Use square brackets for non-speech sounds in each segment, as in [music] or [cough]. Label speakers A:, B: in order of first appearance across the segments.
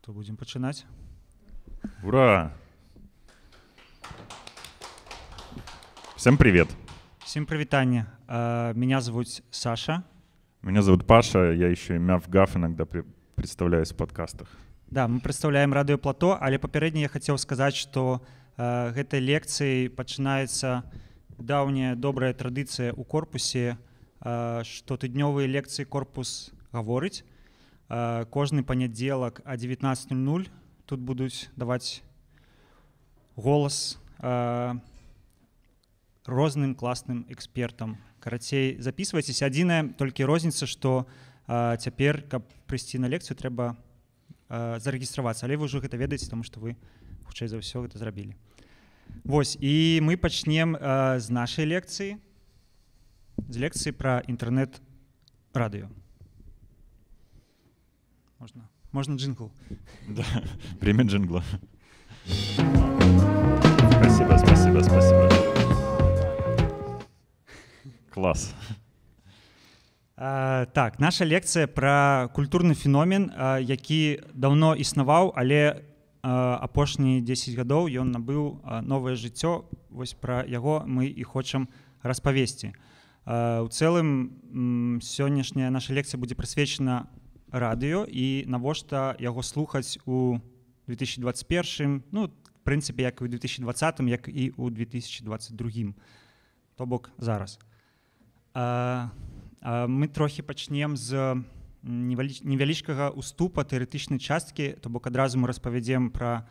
A: то будзем пачынаць
B: ура всем привет
A: всем привітанне меня зовут саша
B: меня зовут паша я еще імя в гаф иногда при... представляюсь в подкастах
A: да мы представляем радыё плато але папярэдні я хацеў сказаць что гэтай лекцыі пачынаецца даўняя добрая традыцыя у корпусе штотыднёвыя лекцыі корпус гаворыць Э, кожны панядзелак а 19:00 тут будуць даваць голас э, розным класным экспертам карацей записывайтесь адзіная толькі розніница что э, цяпер каб прыйсці на лекцыю трэба э, зарегістравацца але вы ўжо гэта ведаеце тому что вы хутчэй за ўсё гэта зрабілі Вось і мы пачнем э, з нашай лекцыі з лекцыі пра інтэрнет радыё можна можна джингл да,
B: [laughs] время джингла
A: спасибо спасибо спасибо класс а, так наша лекция про культурны феномен а, які давно існаваў але апошнія 10 гадоў ён набыў новае жыццё вось пра яго мы і хочам распавесці у цэлым сённяшняя наша лекцыя будзе прысвечана радыё і навошта яго слухаць у 2021 ну прынцыпе як у 2020 як і у 2022 то бок зараз а, а мы трохі пачнем з невялічкага уступа тэарэтычнай часткі то бок адразу мы распавядзем пра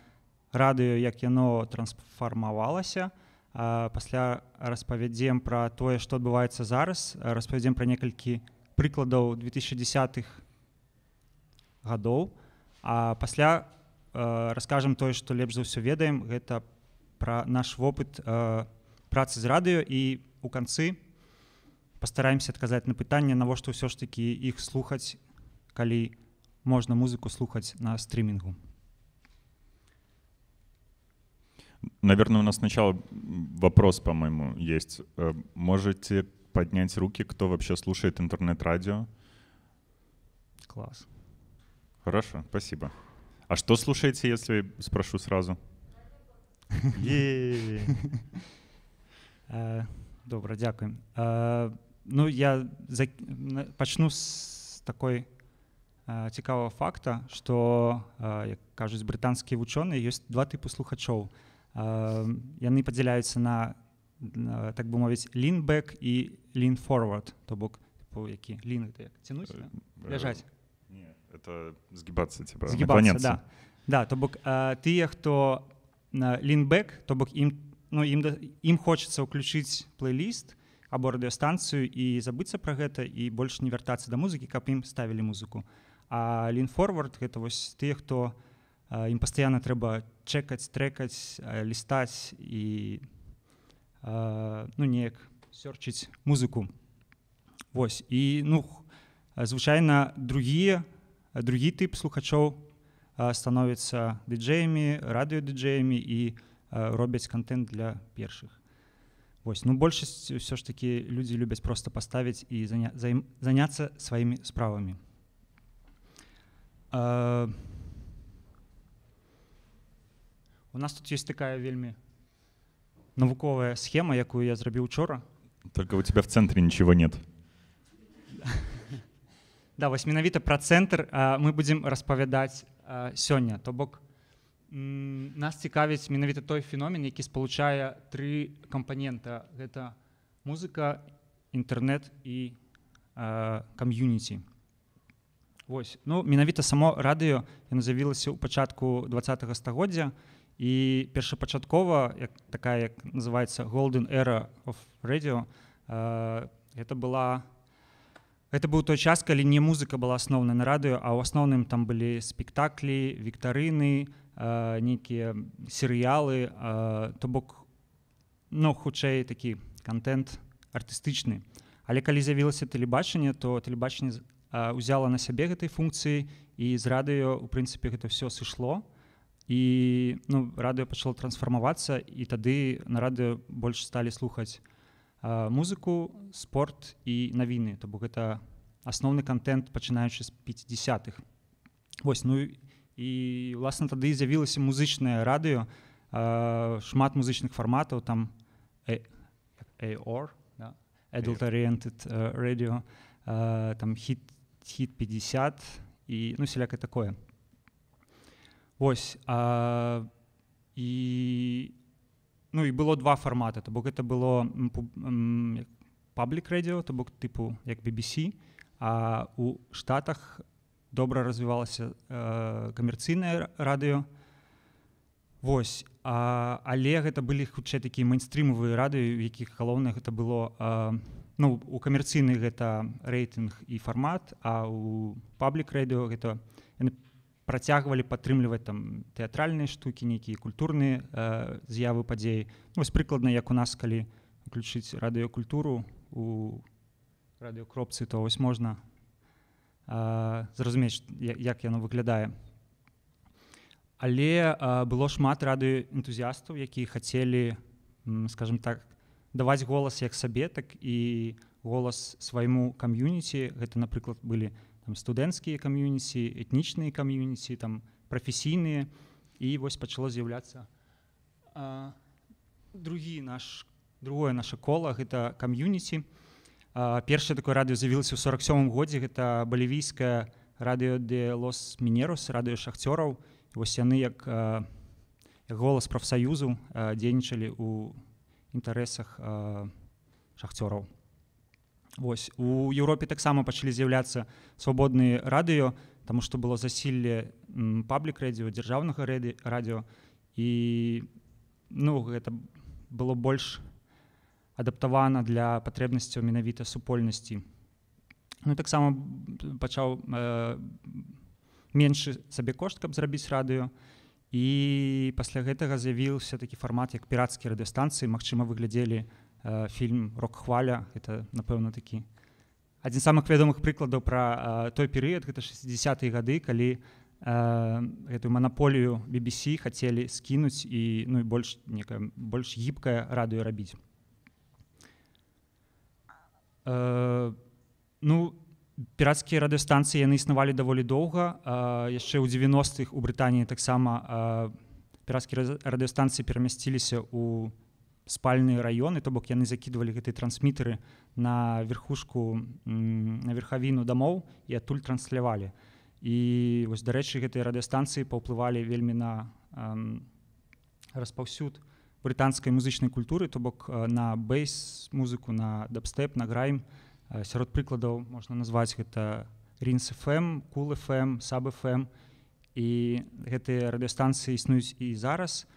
A: радыё як яно трансфармавалася пасля распавядзем пра тое што адбываецца зараз распавядзем пра некалькі прыкладаў 2010х гадоў а пасля э, расскажам тое што лепш за ўсё ведаем гэта пра наш вопыт э, працы з радыё і у канцы пастараемся адказаць на пытанне навошта ўсё ж такі іх слухаць калі можна музыку слухаць на стрімінгу
B: наверное у нас сначала вопрос по моему есть э, можете поднять руки кто вообще слушает интернет радио класс Хорошо, спасибо. А что слушаете, если спрошу сразу?
A: [laughs] Добро, дякую. Ну, я почну с такой цікавого факта, что, как кажут британские ученые, есть два типа слухачов. Яны поделяются на, так бы мовить, lean back и lean forward, то бок, типа, какие, lean, это тянуть, э, лежать это
B: сгибаться типа, сгибаться,
A: да. да то бок э, тыя хто лінбэк то бок ім ну ім ім хочацца ўключыць плейліст або радыёстанцыю і забыцца пра гэта і больш не вяртацца да музыкі каб ім ставілі музыку а лін форвард гэта вось тыя хто э, ім пастаянна трэба чекаць трекаць э, лістаць і э, ну неяк сёрчыць музыку Вось і ну звычайна другія у Э, другие тип слухачоў э, становяцца дыджеямі, радыёдыджеямі і э, робяць контент для першых. Вось. Ну большасць ўсё ж такі людзі любяць проста паставіць і заня, заім, заняцца сваімі справамі. А, у нас тут ёсць такая вельмі навуковая схема, якую я зрабіў учора.
B: Только у тебя в центре ничего нет.
A: да вось менавіта пра цэнтр мы будзем распавядаць сёння то бок нас цікавіць менавіта той феномен які спалучае тры кампанента гэта музыка інтэрнэт і кам'юніці Вось ну менавіта само радыё яно з'явілася ў пачатку два стагоддзя і першапачаткова як такая як называется голден эра of radio а, это была у Это быў той час, калі не музыка была асноўнай на радыё, а ў асноўным там былі спектаклі, віктарыны, э, нейкія серыялы, э, то бок э, ну, хутчэй такі контент артыстычны. Але калі з'явілася тэлебачанне, то тэлебачанне ўзяла на сябе гэтай функцыі і з радыё у прынцыпе гэта ўсё сышло. І ну, радыё пачало трансфармавацца і тады на радыё больш сталі слухаць музыку спорт і навіны то бок гэта асноўны контент пачынаючы з 50-х восьось ну і власна тады з'явілася музычнае радыё шмат музычных фарматаў там ориented э, э, radio там хит хит 50 і ну сялякай такое ось і ну і было два фармата то бок это было паблік рэдіо то бок тыпу як BBC а у штатах добра развівалася э, камерцыйнае радыё Вось а, але гэта былі хутчэй такія майнстрімавыя радыё якіх галоўна гэта было э, ну у камерцыйны гэта рэйтынг і фармат а у паблік рэдіо гэта працягвалі падтрымліваць там тэатральныя штукі нейкія культурныя э, з'явы падзеі вось прыкладна як у нас калі уключыць радыёкультуру у радыёкропцы то вось можна э, зразумець як яно выглядае але э, было шмат радыё энтузіястаў якія хацелі скажем так даваць голас як сабе так і голас свайму кам'юніці гэта напрыклад былі на студэнцкія камьюніці этнічныя камьюніці там прафесійныя і вось пачало з'яўляцца другі наш другое наше кола гэта камьюніці першае такое радыё з'явілася ў 47 годзе гэта балівійская радыё де лос мінерус радыё шахцёраў вось яны як голас прафсаюзу дзейнічалі ў інтарэсах шахцёраў Вось у Еўропе таксама пачалі з'яўляцца свабодныя радыё, таму што было засілле паблік рэдзіо дзяржаўнага рэды радіо і ну гэта было больш адаптавана для патрэбнасцяў менавіта супольнасці. Ну таксама пачаў э, меншы сабе кошт, каб зрабіць радыё. І пасля гэтага з'явіўся такі фармат, як пірацкія радыстанцыі, магчыма, выглядзелі Э, фільм рок-хваля это напэўна такі адзін з самых вядомых прыкладаў пра э, той перыяд гэта 60-е гады калі э, гэтую манаполію BBC хацелі скінуць і ну і больш некая больш гібкая радыё рабіць ну пірацкія радыёстанцыі яны існавалі даволі доўга яшчэ ў 90-х у Брытаніі таксама пірацкія радыёстанцыі перамясціліся ў спальныя раёны то бок яны закідвалі гэтый трансмітары на верхушку на верхавіну дамоў і адтуль транслявалі і вось дарэчы гэтыя радыёстанцыі паўплывалі вельмі на эм, распаўсюд брытанскай музычнай культуры то бок э, на бейс музыку на дабстеп на грайм э, сярод прыкладаў можна назваць гэта рин фм кул фм саб фм і гэтыя радыёстанцыі існуюць і зараз у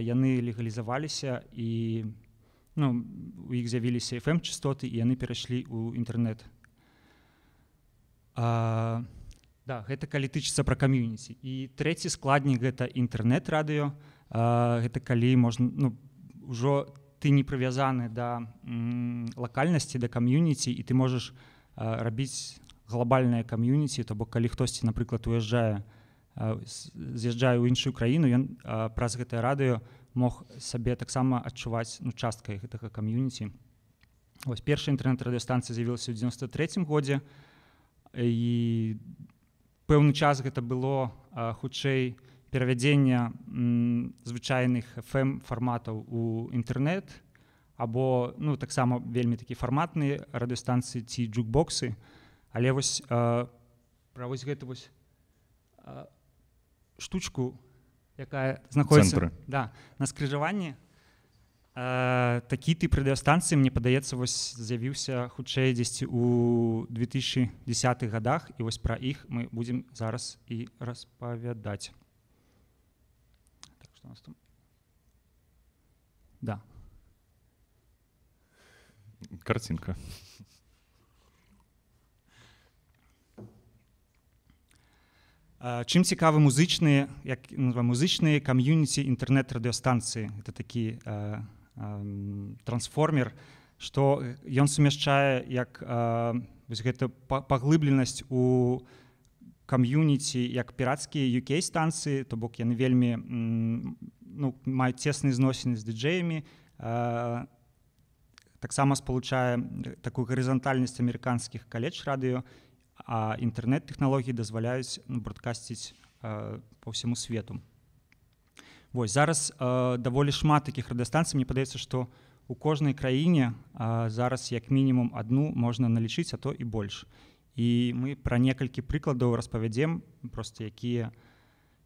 A: яны легалізаваліся і ну, у іх з'явіліся фм частоты і яны перайшлі ў інтэрнэт да, гэта калі тычыцца пра камюніці і трэці складнік гэта інтэрнэт радыё гэта калі можна ну, ўжо ты не прывязаны да лакальнасці да камюніці і ты можаш рабіць глобальнае камюніці то бок калі хтосьці напрыклад уязджае на з'язджаю ў іншую краіну ён праз гэтае радыё мог сабе таксама адчуваць ну, часткай гэтага камьюніці вось першая інтэрнэт-радыёстанцыя з'явілася ў 93 годзе і пэўны час гэта было хутчэй перавядзення звычайных фм фарматаў у інтэрнэт або ну таксама вельмі такі фарматныя радыёстанцыі ці джукбосы але вось а, пра вось гэта вось штучку якая знаходіцца да, на скрыжаванні э, такі ты радыёстанцыі мне падаецца вось з'явіўся хутчэй дзесьці у 2010 годах і вось пра іх мы будзем зараз і распавядаць так, там... да картинка Чым цікавы музычныя як музычныя камьюніці інтэрнэт-радыёстанцыі это такі э, э, трансформер што ён сумяшчае як э, гэта паглыбленасць у камьюніці як пірацкія UK станцыі то бок яны вельмі ну, маюць цесныя зносіны з дыджеямі э, таксама спалучае такую гарызантальнасць амерыканскіх каледж радыё а інтэрнэт-тэхналогіі дазваляюць ну, бродкасціць э, по ўсяму свету. Вось зараз э, даволі шмат таких радыстанцый мне падаецца, што у кожнай краіне э, зараз як мінімум одну можна налічыць, а то і больш. І мы пра некалькі прыкладаў распавядзем просто якія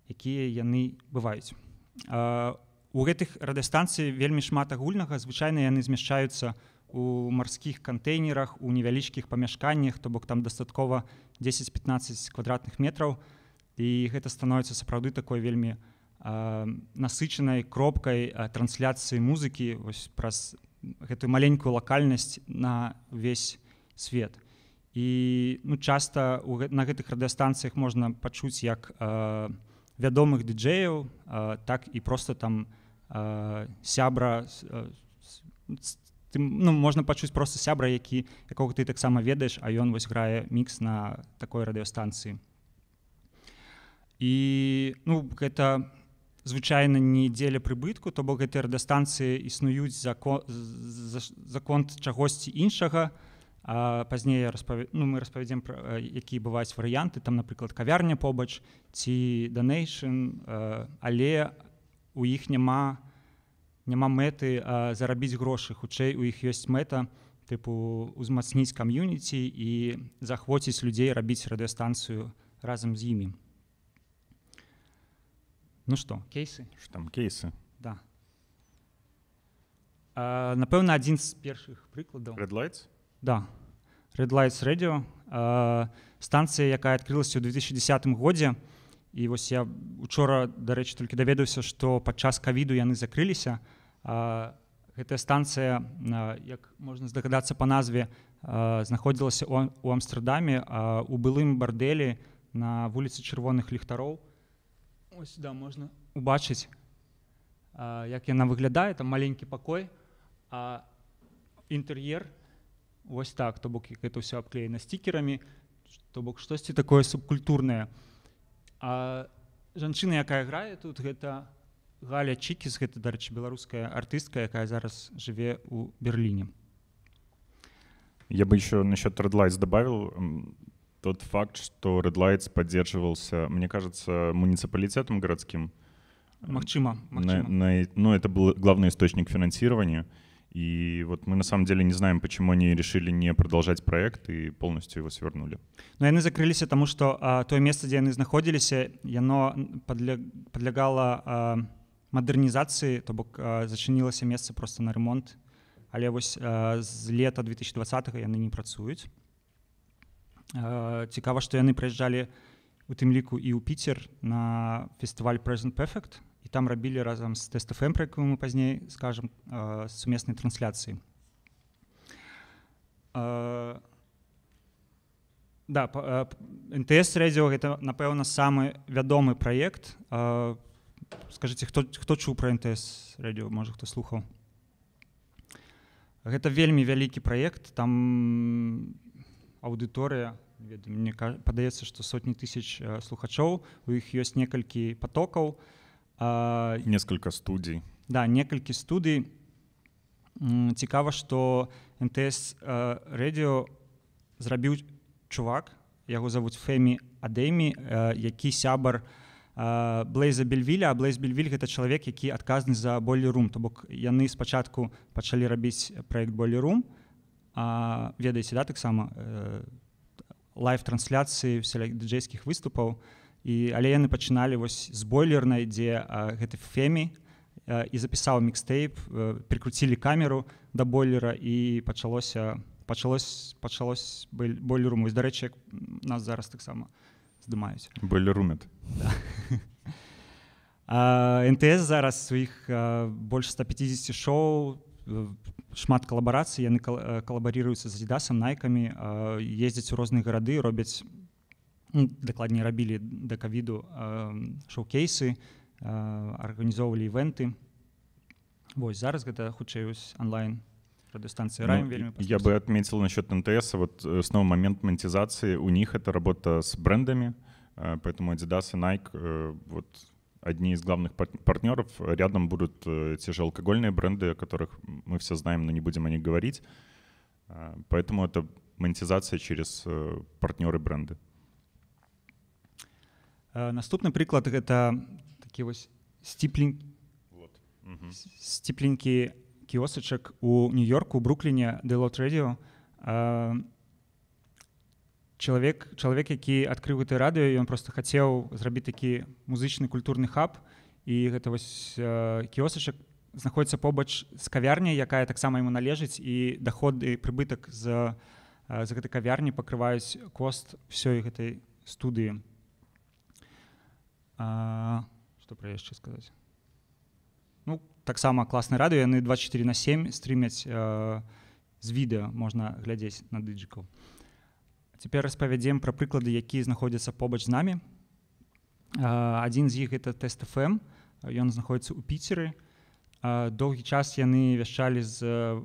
A: якія яны бываюць. Э, у гэтых радыстанцый вельмі шмат агульнага звычайна яны змяшчаюцца у у марскіх кантэйнерах у невялічкіх памяшканнях то бок там дастаткова 10-15 квадратных метраў і гэта становіцца сапраўды такой вельмі а, насычанай кропкай трансляцыі музыкі вось праз гэтую маленькую лакальнасць на весь свет і ну часта у, на гэтых радыёстанцыях можна пачуць як а, вядомых дыджеяў так і просто там а, сябра с, ты ну, можна пачуць просто сябра які якога ты таксама ведаеш а ён вось грае мікс на такой радыёстанцыі і ну гэта звычайна не дзеля прыбытку то бок гэтыя радыстанцыі існуюць закон за, за конт чагосьці іншага пазней распаві... ну, мы распавядзем пра якія бываюць варыянты там напрыклад кавярня побач ці данейшн але у іх няма у няма мэты зарабіць грошы хутчэй у іх ёсць мэта тыпу узмацніць кам'юніці і захвоціць людзей рабіць радыёстанцыю разам з імі ну что кейсы Ш там кейсы да напэўна адзін з першых прыкладаў Redlights? да рэдлайс радио станцыя якая адкрылася ў 2010 годзе і вось я учора дарэчы толькі даведаўся што падчас кавіду яны закрыліся а гэтая станцыя як можна здагадацца па назве знаходзілася у амстрадаме у былым бардэлі на вуліцы чырвоных ліхтароў да можна убачыць як яна выглядае там маленькі пакой а інтэр'ер вось так то бок як это ўсё абклеена сцікерамі то бок штосьці такое субкультурнае жанчына якая грае тут гэта у галя чикіс гэта дарэчы беларуская артыстка якая зараз жыве у берерліне
B: я бы еще насчет рэдлайс добавил тот факт что рэдлайтс поддерживался мне кажется муніцыпалітэтам гарадскім магчыма но ну, это был главный источник фінансирования и вот мы на самом деле не знаем почему они решили не продолжать проект и полностью его свернули
A: но яны закрыліся тому что тое место дзе яны знаходзіліся яно подля, подлягала на мадэрнізацыі то бок зачынілася месца просто на ремонт але вось з лета 2020 яны не працуюць цікава што яны прыязджалі у тым ліку і ў піцер на фестываль present perfect і там рабілі разам з тестфм пра мы пазней скажем сумеснай трансляцыі да НТС рэдзіо гэта напэўна самы вядомы праект в скажитеце хто хто чуў пра нтс радіо можа хто слухаў гэта вельмі вялікі праект там аўдыторыя мне падаецца што сотні тысяч э, слухачоў у іх ёсць некалькі потокаў несколько студій да некалькі студый цікава што нтс э, радіо зрабіў чувак яго завуць фэмі адэмі э, які сябар у блейза бельвіля блейз бельвіль гэта чалавек які адказны за болерум то бок яны спачатку пачалі рабіць проект болерум ведаеце да таксама э, лайф трансляцыі дыджейскіх выступаў і але яны пачыналі вось з бойлернай дзе гэты фемі і запісаў мікстейп э, прикруцілі камеру да бойлера і пачалося пачалось пачалось бойлерум вось дарэчы нас зараз таксама у здымаюць
B: былі румят
A: нтс зараз сваіх больш 150 шоу шмат калабарацый яны калабаріруюцца з дзідасам найкамі ездзяць у розныя гарады робяць ну, дакладней рабілі да кавіду шоу-кейсы арганізоўвалі івенты вось зараз гэта хутчэй онлайн радыстанцыі раім ну, вельмі я бы
B: отметил насчет нтс вот э, снова момент монетизации у них это работа с брендами э, поэтому adidas и nike э, вот одни из главных партнеров рядом будут те же алкогольные бренды о которых мы все знаем но не будем о них говорить поэтому это монетизация через партнеры бренды
A: наступны прыклад гэта такі вось сціпленькі вот. угу. сціпленькі кіосачак у нью-йорку брукліне дэлот рэдіо чалавек чалавек які адкрыў гэты радыё ён просто хацеў зрабіць такі музычны культурны хаб і гэта вось кіосачак знаходзіцца побач з кавярня якая таксама ему належыць і даходы прыбытак з за гэта кавярні пакрываюць кост ўсёй гэтай студыі што пра яшчэ сказаць таксама класны радыё яны 24 на 7 стрымяць э, з відэа можна глядзець на дыджыкаў цяпер распавядзем пра прыклады які знаходзяцца побач з намі э, адзін з іх это тест фм ён знаходіцца ў піцеры э, доўгі час яны вяшчалі з э,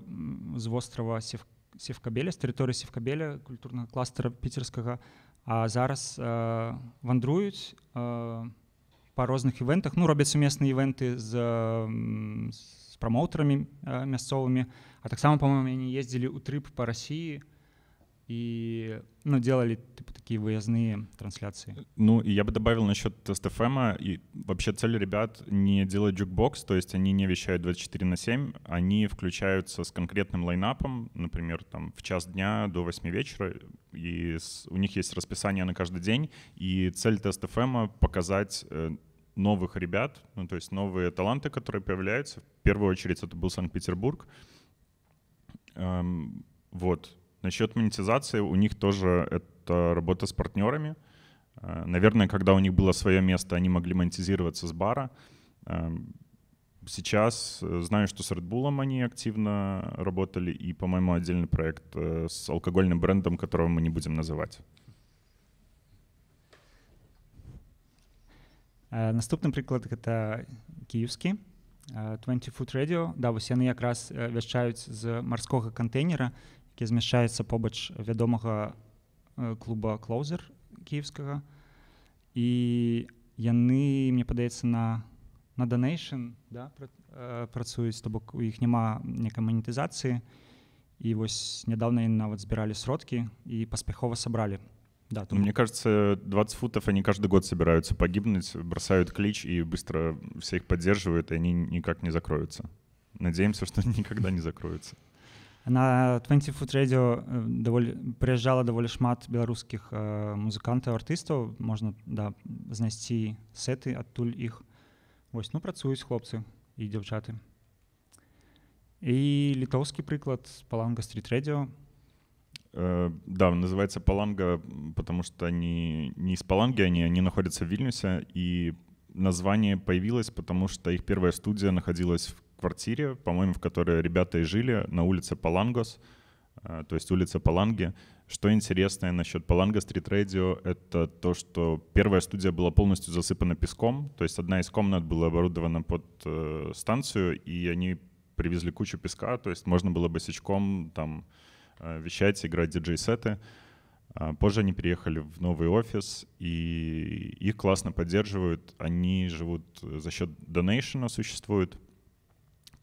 A: з вострава севка севкабеля з тэрыторыі севкабеля культурнага кластера піцерскага а зараз э, вандруюць э, па розных івентах ну робяць сумесныя івенты з, з прамоўтарамі э, мясцовымі а таксама па-моему не ездзілі ў трып па рассіі и ну, делали типа, такие выездные трансляции.
B: Ну, и я бы добавил насчет TestFM, эм, и вообще цель ребят не делать джукбокс, то есть они не вещают 24 на 7, они включаются с конкретным лайнапом, например, там в час дня до 8 вечера, и с, у них есть расписание на каждый день, и цель TestFM эм — показать э, новых ребят, ну, то есть новые таланты, которые появляются. В первую очередь это был Санкт-Петербург. Эм, вот, Насчет монетизации у них тоже это работа с партнерами. Э, наверное, когда у них было свое место, они могли монетизироваться с бара. Эм, сейчас э, знаю, что с Red Bull они активно работали, и, по-моему, отдельный проект э, с алкогольным брендом, которого мы не будем называть.
A: Наступний приклад це київський 20 Food Radio. Да, ось вони якраз віщають з морського контейнера, які змяшчаецца побач вядомага клуба клоузер кіевскага і яны мне падаецца на на донейшн да, працуюць то бок у іх няма некай манітызацыі і вось нядаўна нават збіралі сродкі і паспяхова сабралі да тому...
B: мне кажется 20 футов они каждый год собираются погибнуть бросают клич і быстро всех поддерживают они никак не закроются надеемся что [laughs] никогда не закроются а
A: на 20 Foot Radio доволі приїжджала доволі шмат беларускіх э, музыкантаў артыстаў можна да знайсці сеты адтуль іх вось ну працуюць хлопцы і дзяўчаты і літоўскі приклад паланга Street Radio.
B: э, да называется паланга потому что они не из паланги они они находятся в вильнюсе и название появилось потому что их первая студия находилась в квартире, по-моему, в которой ребята и жили, на улице Палангос, э, то есть улица Паланги. Что интересное насчет Паланга Street Radio, это то, что первая студия была полностью засыпана песком, то есть одна из комнат была оборудована под э, станцию, и они привезли кучу песка, то есть можно было босичком там э, вещать, играть диджей-сеты. А позже они переехали в новый офис, и их классно поддерживают. Они живут за счет донейшена, существуют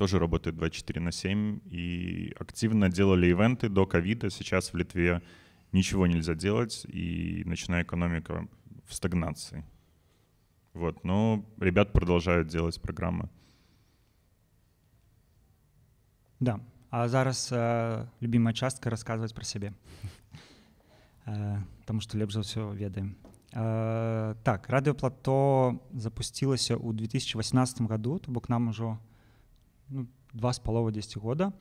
B: тоже работают 24 на 7 и активно делали ивенты до ковида. Сейчас в Литве ничего нельзя делать, и ночная экономика в стагнации. Вот, но ребят продолжают делать программы.
A: Да. А зараз э, любимая частка рассказывать про себе. [laughs] Э, потому что лепш за все ведаем. Э, так, радыё плато у 2018 году, то бок нам уже ну, два з паловы 10 года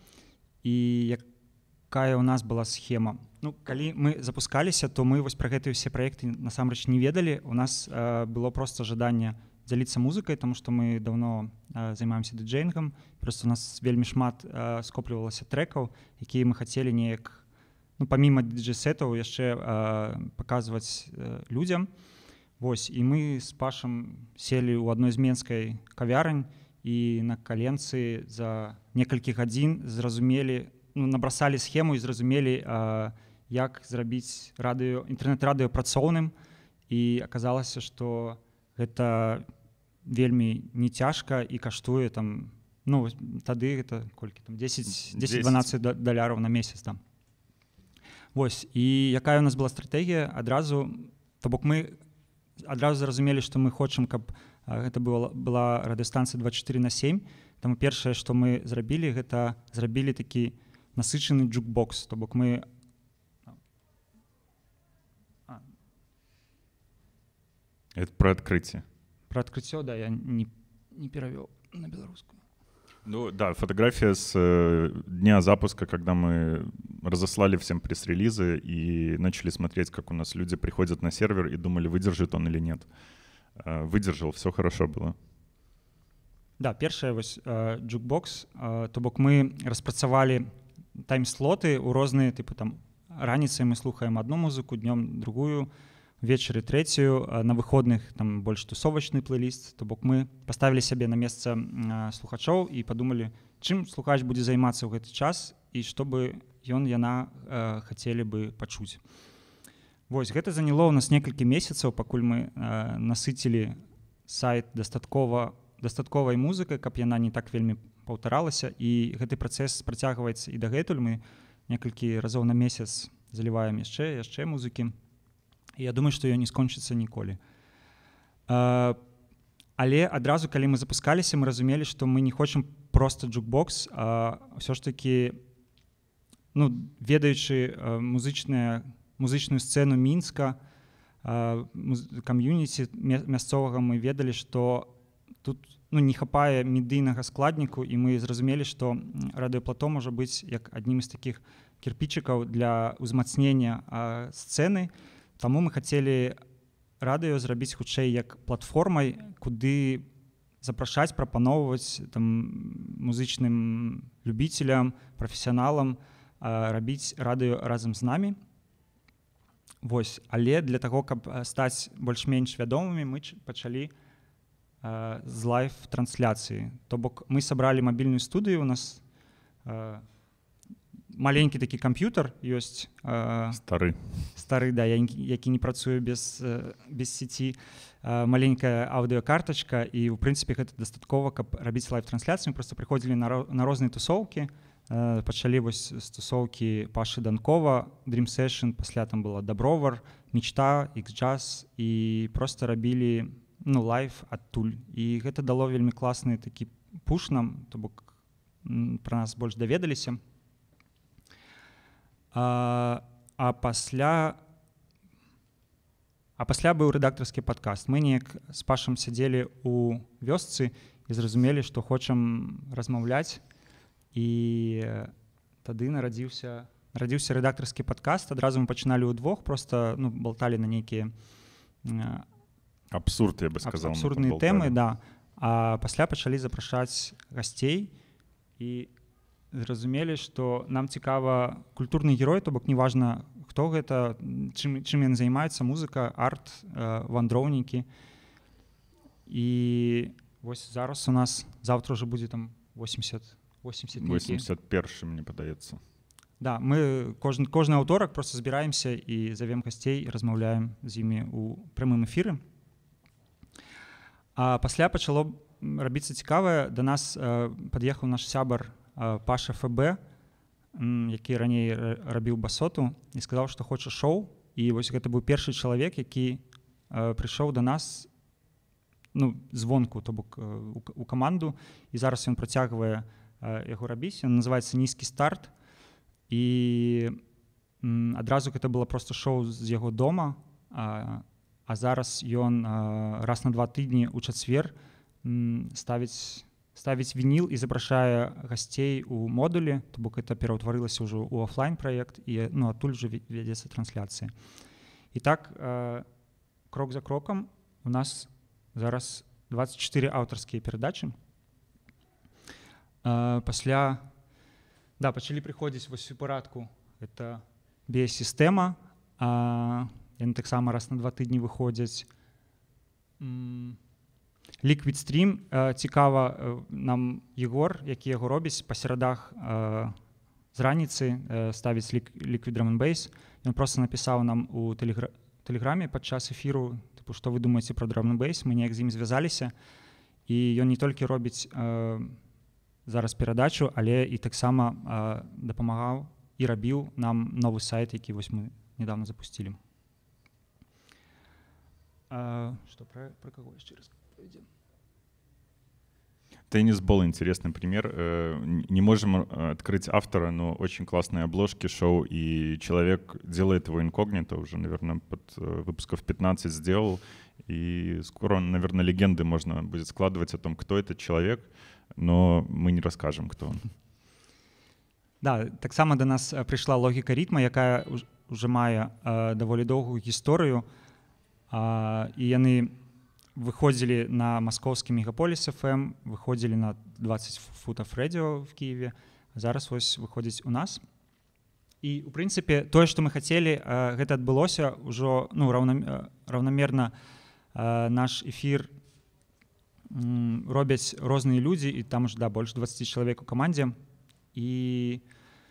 A: і якая у нас была схема Ну калі мы запускаліся то мы вось пра гэтыя ўсе праекты насамрэч не ведалі у нас э, было просто жаданне дзяліцца музыкай тому что мы давно э, займаемся дыджэйнгам просто у нас вельмі шмат э, скоплівалася трекаў якія мы хацелі неяк ну, паміма джесетаў яшчэ э, паказваць э, людзям Вось і мы з пашам селі ў адной з менскай кавярань і на каленцы за некалькі гадзін зразумелі ну, набрасалі схему і зразумелі а, як зрабіць радыё інтэрнэт-радыё працоўным і аказалася што гэта вельмі нецяжка і каштуе там ну тады гэта колькі там 10 10 12 10. даляраў на месяц там Вось і якая у нас была стратэгія адразу то бок мы адразу зразумелі што мы хочам каб у гэта было была радыстанцыя 24 на 7 там першае што мы зрабілі гэта зрабілі такі насычаны джукбокс то бок мы
B: это про адкрыцце
A: про адкрыццё да я не, не перавёл на беларуску Ну,
B: да, фотография с э, дня запуска, когда мы разослали всем пресс-релизы и начали смотреть, как у нас люди приходят на сервер и думали, выдержит он или нет. Э, выдержал все хорошо было
A: да першая вось э, джукбокс э, то бок мы распрацавалі тайм-слоты у розныя тыпы там раніцай мы слухаем одну музыку днём другую вечары трецю на выходных там больш тусовачны плейліст то бок мы поставілі сябе на месца слухачоў і подумалі чым слухач будзе займацца ў гэты час і чтобы ён яна хацелі бы пачуць Вось гэта заняло ў нас некалькі месяцаў, пакуль мы э, насыцілі сайт дастаткова дастатковай музыкай, каб яна не так вельмі паўтаралася. І гэты працэс працягваецца і дагэтуль мы некалькі разоў на месяц заліваем яшчэ яшчэ музыкі. І я думаю, што ён не скончыцца ніколі. Э, але адразу калі мы запускаліся, мы разумелі, што мы не хочам проста джукбокс, а ўсё ж такі ну, ведаючы э, музычныя, музычную сцэну мінска кам'юніці мясцовага мы ведалі што тут ну не хапае медыйнага складніку і мы зразумелі што радыёплато можа быць як адным з таких кірпічыкаў для ўзмацнення сцэны Таму мы хацелі радыё зрабіць хутчэй як платформай куды запрашаць прапаноўваць там музычным любіцелям прафесіяналам рабіць радыё разам з намі Вось але для таго, каб э, стаць больш-менш вядомымі мы пачалі э, з лайф трансляцыі. То бок мы сабралі мабільную студыю у нас э, маленькі такі камп'ютар ёсць э, стары стары да які, які не працуе без э, без сеці э, маленькая аўдыокартачка і ў прынцыпе гэта дастаткова каб рабіць лайф трансляцыю просто прыходзілі на, на розныя тусовкі Э, пачалі вось стасоўкі пашы данкова dream session пасля там была дабровар мечта x-джаз і просто рабілі ну лайф адтуль і гэта дало вельмі класны такі пуш нам то бок про нас больш даведаліся а, а пасля а пасля быў рэдактарскі падкаст мы неяк с пашам сядзелі у вёсцы і зразумелі што хочам размаўляць і э, тады нарадзіўся нарадзіўся рэдактарскі падкаст адразу мы пачыналі ўдвох просто ну болталі на нейкія э,
B: абсурды бы сказал абсурдныя тэмы
A: да а пасля пачалі запрашаць гасцей і зразумелі што нам цікава культурны герой то бок неважна хто гэта чым чым ён займаецца музыка арт э, вандроўнікі і вось зараз у нас завтра уже будзе там 80 81
B: мне падаецца
A: да мы кожны кожны аўторак просто збіраемся і завем гасцей размаўляем з імі у прямым эфіры а пасля пачало рабіцца цікавае да нас э, пад'ехаў наш сябар э, паша фБ які раней рабіў басоту і сказаў што хоча шоу і вось гэта быў першы чалавек які э, прыйшоў да нас ну звонку то бок у каманду і зараз ён працягвае на яго э, рабіць называется нізкі старт і адразу гэта было просто шоу з яго дома а, а зараз ён э, раз на два тыдні ў чацвер ставіць ставіць вініл і запрашае гасцей у модулі то бок это пераўтварылася ўжо ў офлайн праект і ну адтуль жа вядзецца трансляцыя і так э, крок за кроком у нас зараз 24 аўтарскія перадачы у пасля да пачалі прыходзіць вось у парадку это біясістэма яны таксама раз на два тыдні выходзяць ліквід стрім цікава э, нам егор які яго робіць па серадах а, з раніцы э, ставіць лік ліквідрамбейс ён просто напісаў нам у тэлегра тэлеграме падчас эфіру тыпу што вы думаеце пра драмны бейс мы неяк з ім звязаліся і ён не толькі робіць а, зараз перадачу але і таксама дапамагаў і рабіў нам новы сайт які вось мы недавно запустили что про, про кого еще раз
B: теннис был интересный пример э, не можем открыть автора но очень классные обложки шоу и человек делает его инкогнито уже наверное под э, выпусков 15 сделал и скоро наверное легенды можно будет складывать о том кто этот человек и но мы не расскажем кто он
A: да таксама до нас э, прыйшла логіка рытма якая уже мае э, даволі доўгую гісторыю і яны выходзілі на маскоўскі мегаполіс фм выходзілі на 20 футов рэдіо в кієве зараз вось выходзіць у нас і у прынцыпе тое што мы хацелі э, гэта адбылося ўжо ну раўнамерна наш эфір робяць розныя людзі і там уже да больш 20 чалавек у камандзе і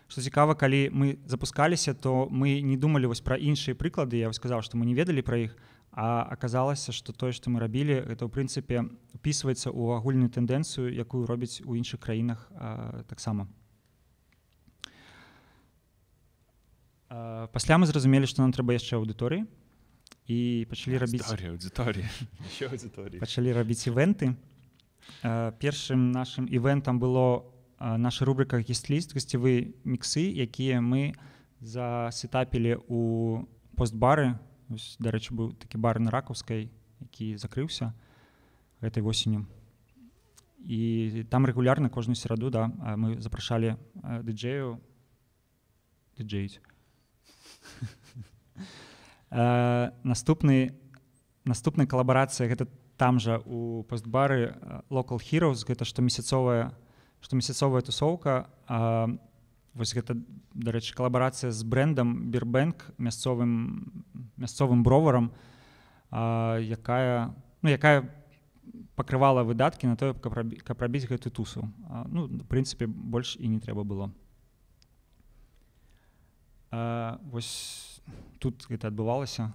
A: што цікава калі мы запускаліся то мы не думалі вось пра іншыя прыклады я сказаў што мы не ведалі пра іх а аказалася што тое што мы рабілі это ў прынцыпе упісваецца ў агульную тэндэнцыю якую робіць у іншых краінах таксама пасля мы зразумелі што нам трэба яшчэ аўдыторыі і пачалі рабіць пачалі рабіць івенты першым нашим івентам было наша рубрика гісліст гасцевы міксы якія мы засетапілі у постбары дарэчы быў такі бар на ракаўскай які закрыўся гэтай восенню і там рэгулярна кожную сераду да мы запрашалі дыджею дыджеюць [laughs] Э, наступны наступнай калабарацыя гэта там жа у пастбары э, local heroes гэта што месяцовая што месяцовая тусоўка вось гэта дарэчы калабарацыя з брэндам бирбэнк мясцовым мясцовым броварам якая ну якая пакрывала выдаткі на тое каб рабіць гэты тусу а, ну прынцыпе больш і не трэба было а, э, вось тут гэта адбывалася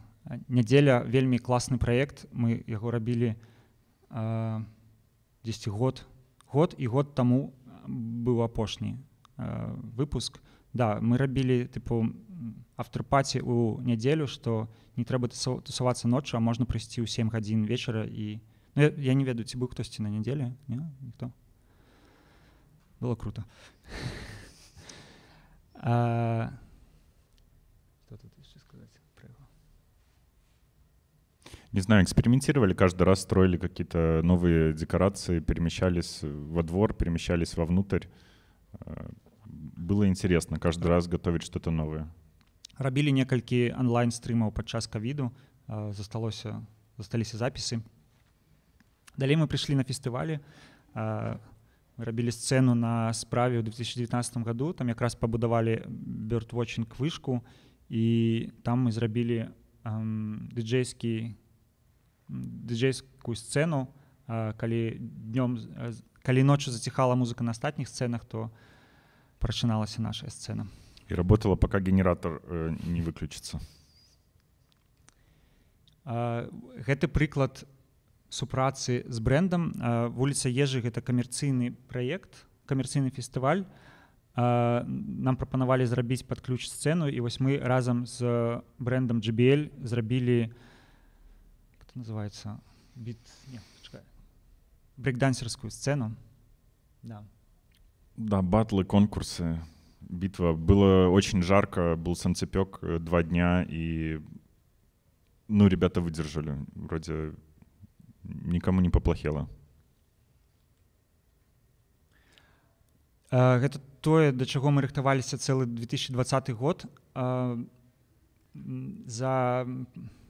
A: нядзеля вельмі класны праект мы яго рабілі э, 10 год год і год таму быў апошні э, выпуск да мы рабілі тыпу авторпаці у нядзелю што не трэба тусавацца ноччу а можна прыйсці ў 7 гадзін вечара і ну, я, я не ведаю ці быў хтосьці на нядзеле не? ніхто было круто [laughs] а
B: не знаю, экспериментировали, каждый раз строили какие-то новые декорации, перемещались во двор, перемещались вовнутрь. Э, было интересно каждый раз готовить что-то новое.
A: Робили некалькі онлайн-стрымаў падчас кавіду э, засталося э, засталіся запісы. Далей мы прыйшлі на фестывалі, рабілі сцэну на справе ў 2019 году, там якраз пабудавалі бёртвочынг вышку і там мы зрабілі э, эм, дыджэйскі дыджейскую сцену калі днём калі ночью заціхала музыка на астатніх сцэнах то прачыналася наша сцена
B: і работала пока генератор э, не выключится
A: гэты прыклад супрацы з брендом вуліца ежы гэта камерцыйны праект камерцыйны фестываль нам прапанавалі зрабіць падключ сцэну і вось мы разам з брендом джбель зрабілі на это называется бит брейкдансерскую сцену да
B: да батлы конкурсы битва было очень жарко был санцепек э, два дня и ну ребята выдержали вроде никому не поплохело
A: э, это тое до чаго мы рыхтаваліся целый 2020 год э, за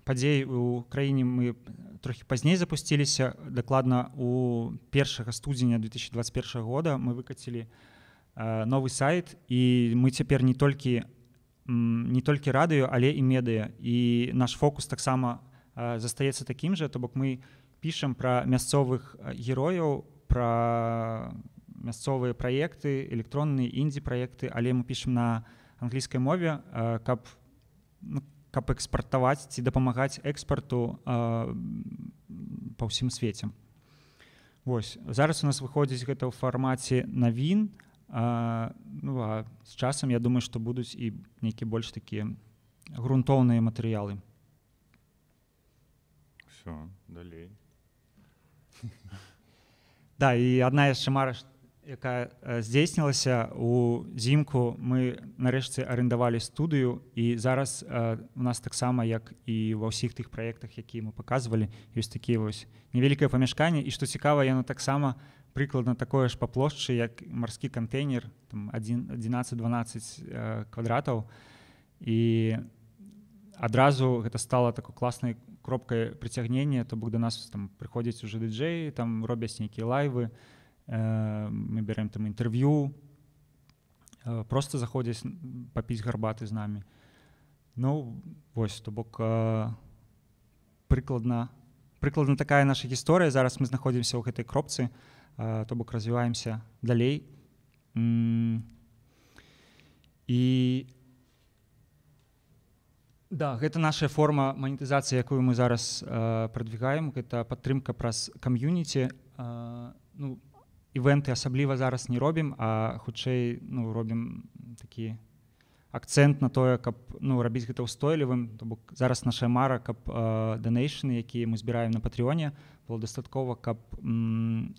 A: падзей у краіне мы трохі пазней запусціліся дакладна у першага студзеня 2021 года мы выкацілі э, новы сайт і мы цяпер не толькі не толькі радыё але і медыя і наш фокус таксама э, застаецца такім жа то бок мы пішам пра мясцовых э, герояў пра мясцовыя праекты электронныя індзі праекты але мы пішам на англійскай мове каб ну, каб экспартаваць ці дапамагаць экспарту э, па ўсім свеце Вось зараз у нас выходзіць гэта ў фармаце навін э, ну, з часам я думаю што будуць і нейкі больш такія грунтоўныя матэрыялы далей [laughs] да і адна яшчэ мара што якая здзейснілася у зімку мы нарэшце арендавалі студыю і зараз э, у нас таксама як і ва ўсіх тых праектах якія мы показывалі ёсць такія вось невялікае памяшканне і што цікава яно таксама прыкладна такое ж па плошчы як марскі кантейнер 11-12 э, квадратаў і адразу гэта стала такой класнай кропкай прыцягнення то бок до нас там прыходзяць уже дыджэі там робяць нейкія лайвы то Э, мы бярем там інтэрв'ю э, просто заходзяць папіць гарбаты з намі Ну вось то бок э, прыкладна прыкладна такая наша гісторыя зараз мы знаходзімся ў гэтай кропцы то бок развіваемся далей і да гэта наша форма манітызацыі якую мы зараз прадвігаем гэта падтрымка праз кам'юніці ну там івенты асабліва зараз не робім а хутчэй ну робім такі акцент на тое каб ну рабіць гэта ўстойлівым то бок зараз наша мара каб данейшны якія мы збіраем на патреоне было дастаткова каб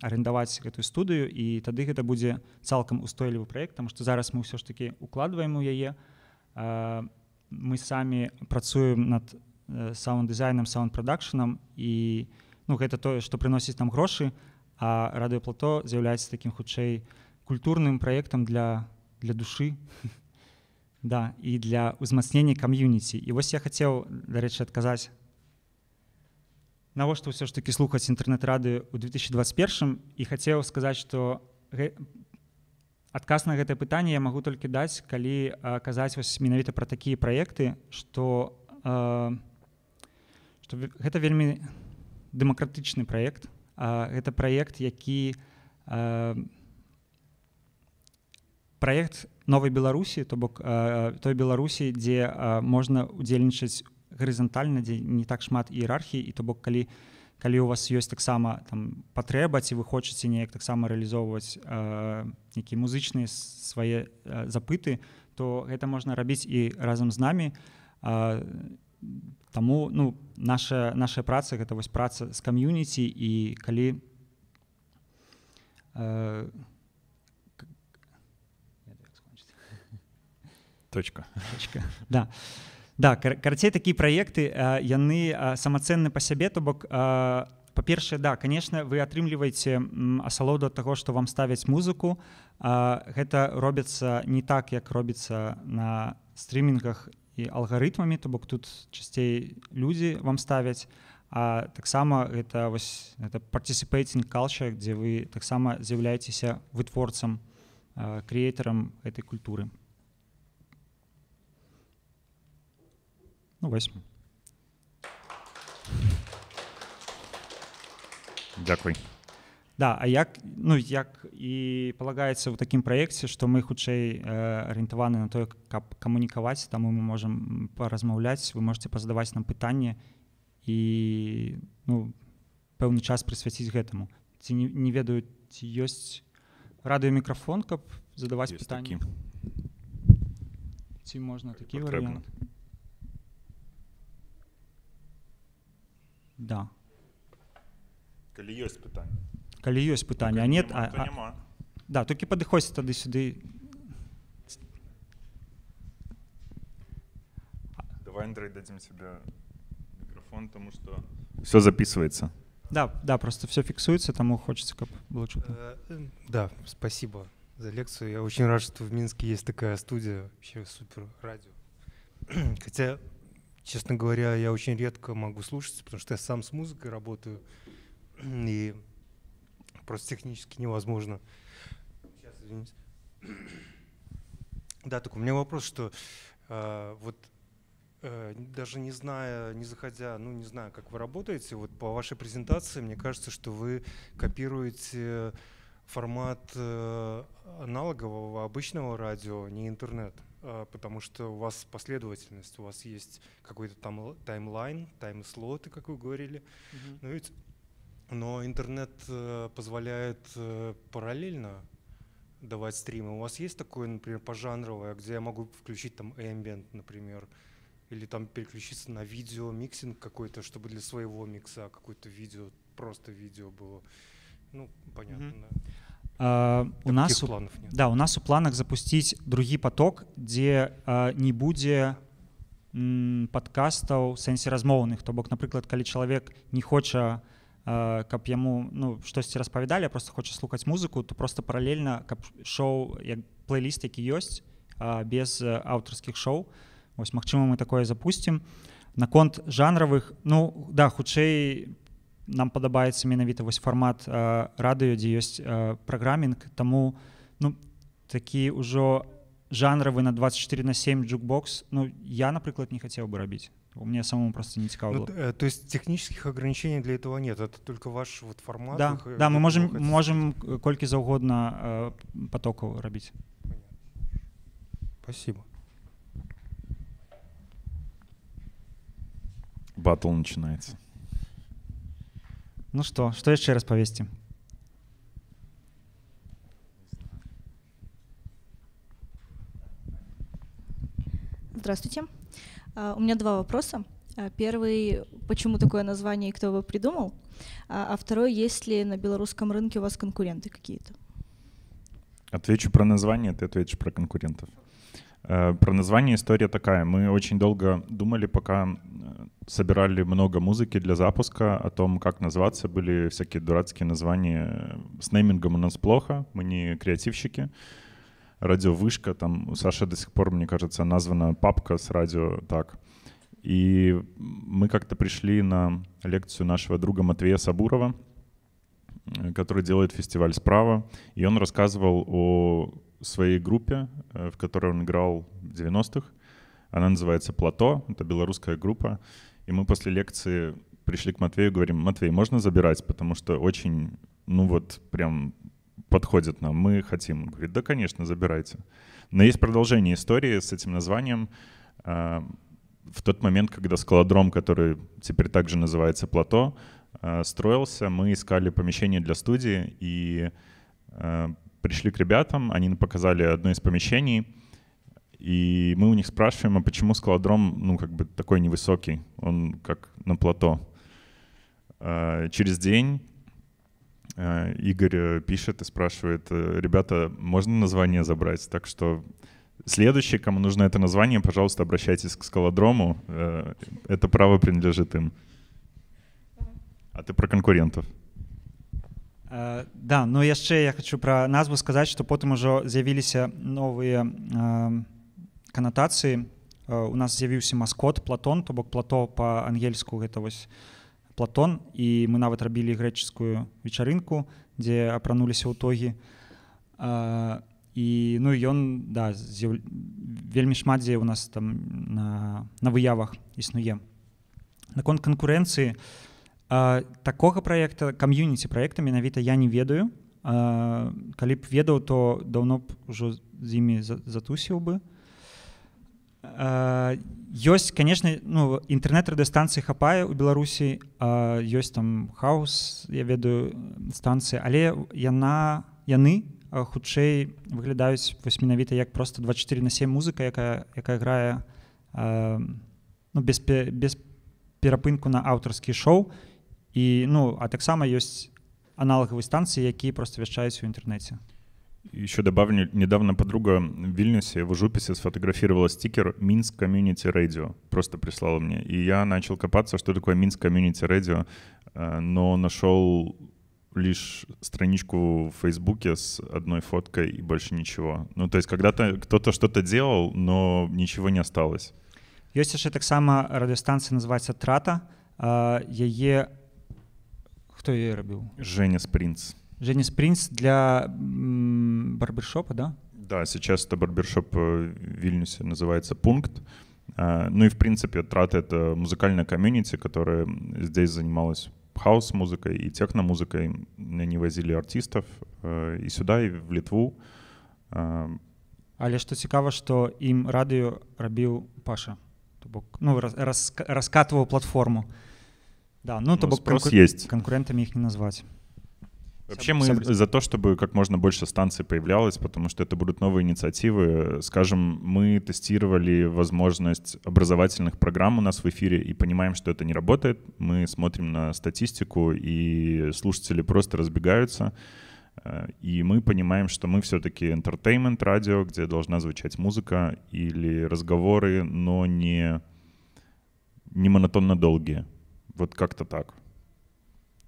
A: арендаваць гэтую студыю і тады гэта будзе цалкам устойлівы проект там што зараз мы ўсё ж таки укладваем у яе а, мы самі працуем над э, саунд дызайнам саунд продакшнам і ну гэта тое што прыносіць там грошы а радыёплато з'яўляецца такім хутчэй культурным праектам для для душы [laughs] да і для ўзмацнення кам'юніці і вось я хацеў дарэчы адказаць навошта ўсё ж такі слухаць інтэрнэт-рады ў 2021 і хацеў сказаць што гэ... адказ на гэтае пытанне я магу толькі даць калі казаць вас менавіта пра такія праекты што э... Гэта вельмі дэмакратычны праект, гэта праект які праект новай беларусі то бок той беларусі дзе можна удзельнічаць гарызантальна дзе не так шмат іерархіі і то бок калі калі у вас ёсць таксама там патрэба ці вы хочаце неяк таксама рэалізоўваць які музычныя свае запыты то гэта можна рабіць і разам з намі там Таму ну наша наша праца гэта вось праца з камьюніці і калі э, точка да да карацей такія праекты э, яны э, самацэнны па сябе то бок а па-першае да конечно вы атрымліваеце асалоду таго што вам ставяць музыку гэта робіцца не так як робіцца на стрымінгах і алгарытмамі то бок тут часцей людзі вам ставяць а таксама это вось это participating culture дзе вы таксама з'яўляецеся вытворцам креатарам этой культуры ну, вось Дякую. Да, а як ну як і полагаецца ў такім праекце што мы хутчэй э, арыентаваны на тое каб камунікаваць таму мы можемм паразмаўляць вы можете пазадаваць нам пытанне і ну, пэўны час прысвяціць гэтаму ці не, не ведаю ці ёсць радыё мікрафон каб задаваць пытанні ці можна такі да
B: калі ёсць пытанне
A: калі ёсць пытанне а ну, нет а, а, да толькі падыходзь тады сюды
B: давай Андрей дадзім себе микрофон тому что
A: все записывается да да просто все фиксуется тому хочется как было чутно. Э, э, да спасибо за лекцию я очень рад что в Минске
C: есть такая студия вообще супер радио [clears throat] хотя честно говоря я очень редко могу слушать потому что я сам с музыкой работаю и просто технически невозможно. Сейчас, извините. Да, так у меня вопрос, что а, э, вот даже не зная, не заходя, ну не знаю, как вы работаете, вот по вашей презентации, мне кажется, что вы копируете формат э, аналогового обычного радио, а не интернет, а, потому что у вас последовательность, у вас есть какой-то там таймлайн, таймслоты, как вы говорили. Mm-hmm. Но ну ведь но интернет э, позволяет э, параллельно давать стримы. У вас есть такое, например, пожанровое, где я могу включить там ambient, например, или там переключиться на видео, миксинг какой-то, чтобы для своего микса какое-то видео, просто видео было. Ну, понятно, mm-hmm. да.
A: Uh, у нас у, планов нет. Да, у нас у планах запустить другі поток, где uh, не будзе подкастов, сэнсе размоўных то бок напрыклад когда человек не хоча Э, каб яму ну штосьці распавядалі просто хоча слухаць музыку то просто паралельна каб шоу як плейліст які ёсць а, э, без э, аўтарскіх шоу ось Мачыма мы такое запусцім наконт жанравых ну да хутчэй нам падабаецца менавіта вось фармат радыё дзе ёсць праграмінг таму ну такі ўжо жанравы на 24 на 7 джукбокс Ну я напрыклад не хацеў бы рабіць У меня самому просто не цікаво. Ну,
C: э, То есть технических ограничений для этого нет, это только ваш вот формат. Да, да, э, да мы можем,
A: можем кольки завгодно э, потоков робити. Спасибо.
B: Батл начинается.
A: Ну что, что еще раз повести?
D: Здравствуйте. А, у меня два вопроса. А, первый, почему такое название и кто его придумал? А, а второй, есть ли на белорусском рынке у вас конкуренты какие-то?
B: Отвечу про название, ты ответишь про конкурентов. Э, про название история такая. Мы очень долго думали, пока э, собирали много музыки для запуска, о том, как назваться. Были всякие дурацкие названия. С неймингом у нас плохо, мы не креативщики радиовышка, там у Саши до сих пор, мне кажется, названа папка с радио так. И мы как-то пришли на лекцию нашего друга Матвея Сабурова, э, который делает фестиваль «Справа», и он рассказывал о своей группе, э, в которой он играл в 90-х. Она называется «Плато», это белорусская группа. И мы после лекции пришли к Матвею и говорим, Матвей, можно забирать? Потому что очень, ну вот прям подходит нам, мы хотим. Он говорит, да, конечно, забирайте. Но есть продолжение истории с этим названием. Э, в тот момент, когда скалодром, который теперь также называется «Плато», э, строился, мы искали помещение для студии и э, пришли к ребятам, они показали одно из помещений, и мы у них спрашиваем, а почему скалодром, ну, как бы такой невысокий, он как на плато. Через день Э, Игорь э, пишет и спрашивает, э, ребята, можно название забрать? Так что следующий, кому нужно это название, пожалуйста, обращайтесь к скалодрому. Это право принадлежит им. А ты про конкурентов.
A: Да, ну яшчэ я хочу про назву сказаць, што потым ужо з'явіліся новыя канатацыі. У нас з'явіўся маскот платон, то бок плато па-ангельску гэта вось платон і мы нават рабілі грэчаскую вечарынку дзе апрануліся ў тогі а, і ну ён да з'яў вельмі шмат дзе у нас там на, на выявах існуе наконт канкурэнцыі такога проекта кам'юніці проекта менавіта я не ведаю а, калі б ведаў то даўно б ужо з імі затусіў бы а, ёсць э, конечно ну інтэрнет радыстанцыі хапае у беларусі ёсць там хаос я ведаю станцыі але яна яны хутчэй выглядаюць вось менавіта як просто 24 на 7 музыка якая якая грае э, ну, без без перапынку на аўтарскі шоу і ну а таксама ёсць аналагавы станцыі якія просто вяшчаюць у інтэрнэце
B: Еще добавлю, недавно подруга в Вильнюсе в жуписе сфотографировала стикер «Минск комьюнити радио». Просто прислала мне. И я начал копаться, что такое «Минск комьюнити радио», э, но нашел лишь страничку в Фейсбуке с одной фоткой и больше ничего. Ну, то есть когда-то кто-то что-то делал, но ничего не осталось.
A: Есть еще так само радиостанция называется «Трата». Ее... Э, кто ее робил?
B: Женя Спринц.
A: Женя Спринц для барбершопа, да?
B: Да, сейчас это барбершоп э, в Вильнюсе называется «Пункт». Э, ну и, в принципе, траты это музыкальная комьюнити, которая здесь занималась хаос-музыкой и техно-музыкой. Они возили артистов э, и сюда, и в Литву.
A: Але что цікава, что им радио рабіў Паша. ну, раскатывал платформу. Да, ну, то ну, бок, конкур... есть. конкурентами их не назвать. Вообще мы за
B: то, чтобы как можно больше станций появлялось, потому что это будут новые инициативы. Скажем, мы тестировали возможность образовательных программ у нас в эфире и понимаем, что это не работает. Мы смотрим на статистику, и слушатели просто разбегаются. Э, и мы понимаем, что мы все-таки entertainment радио, где должна звучать музыка или разговоры, но не, не монотонно долгие. Вот как-то так.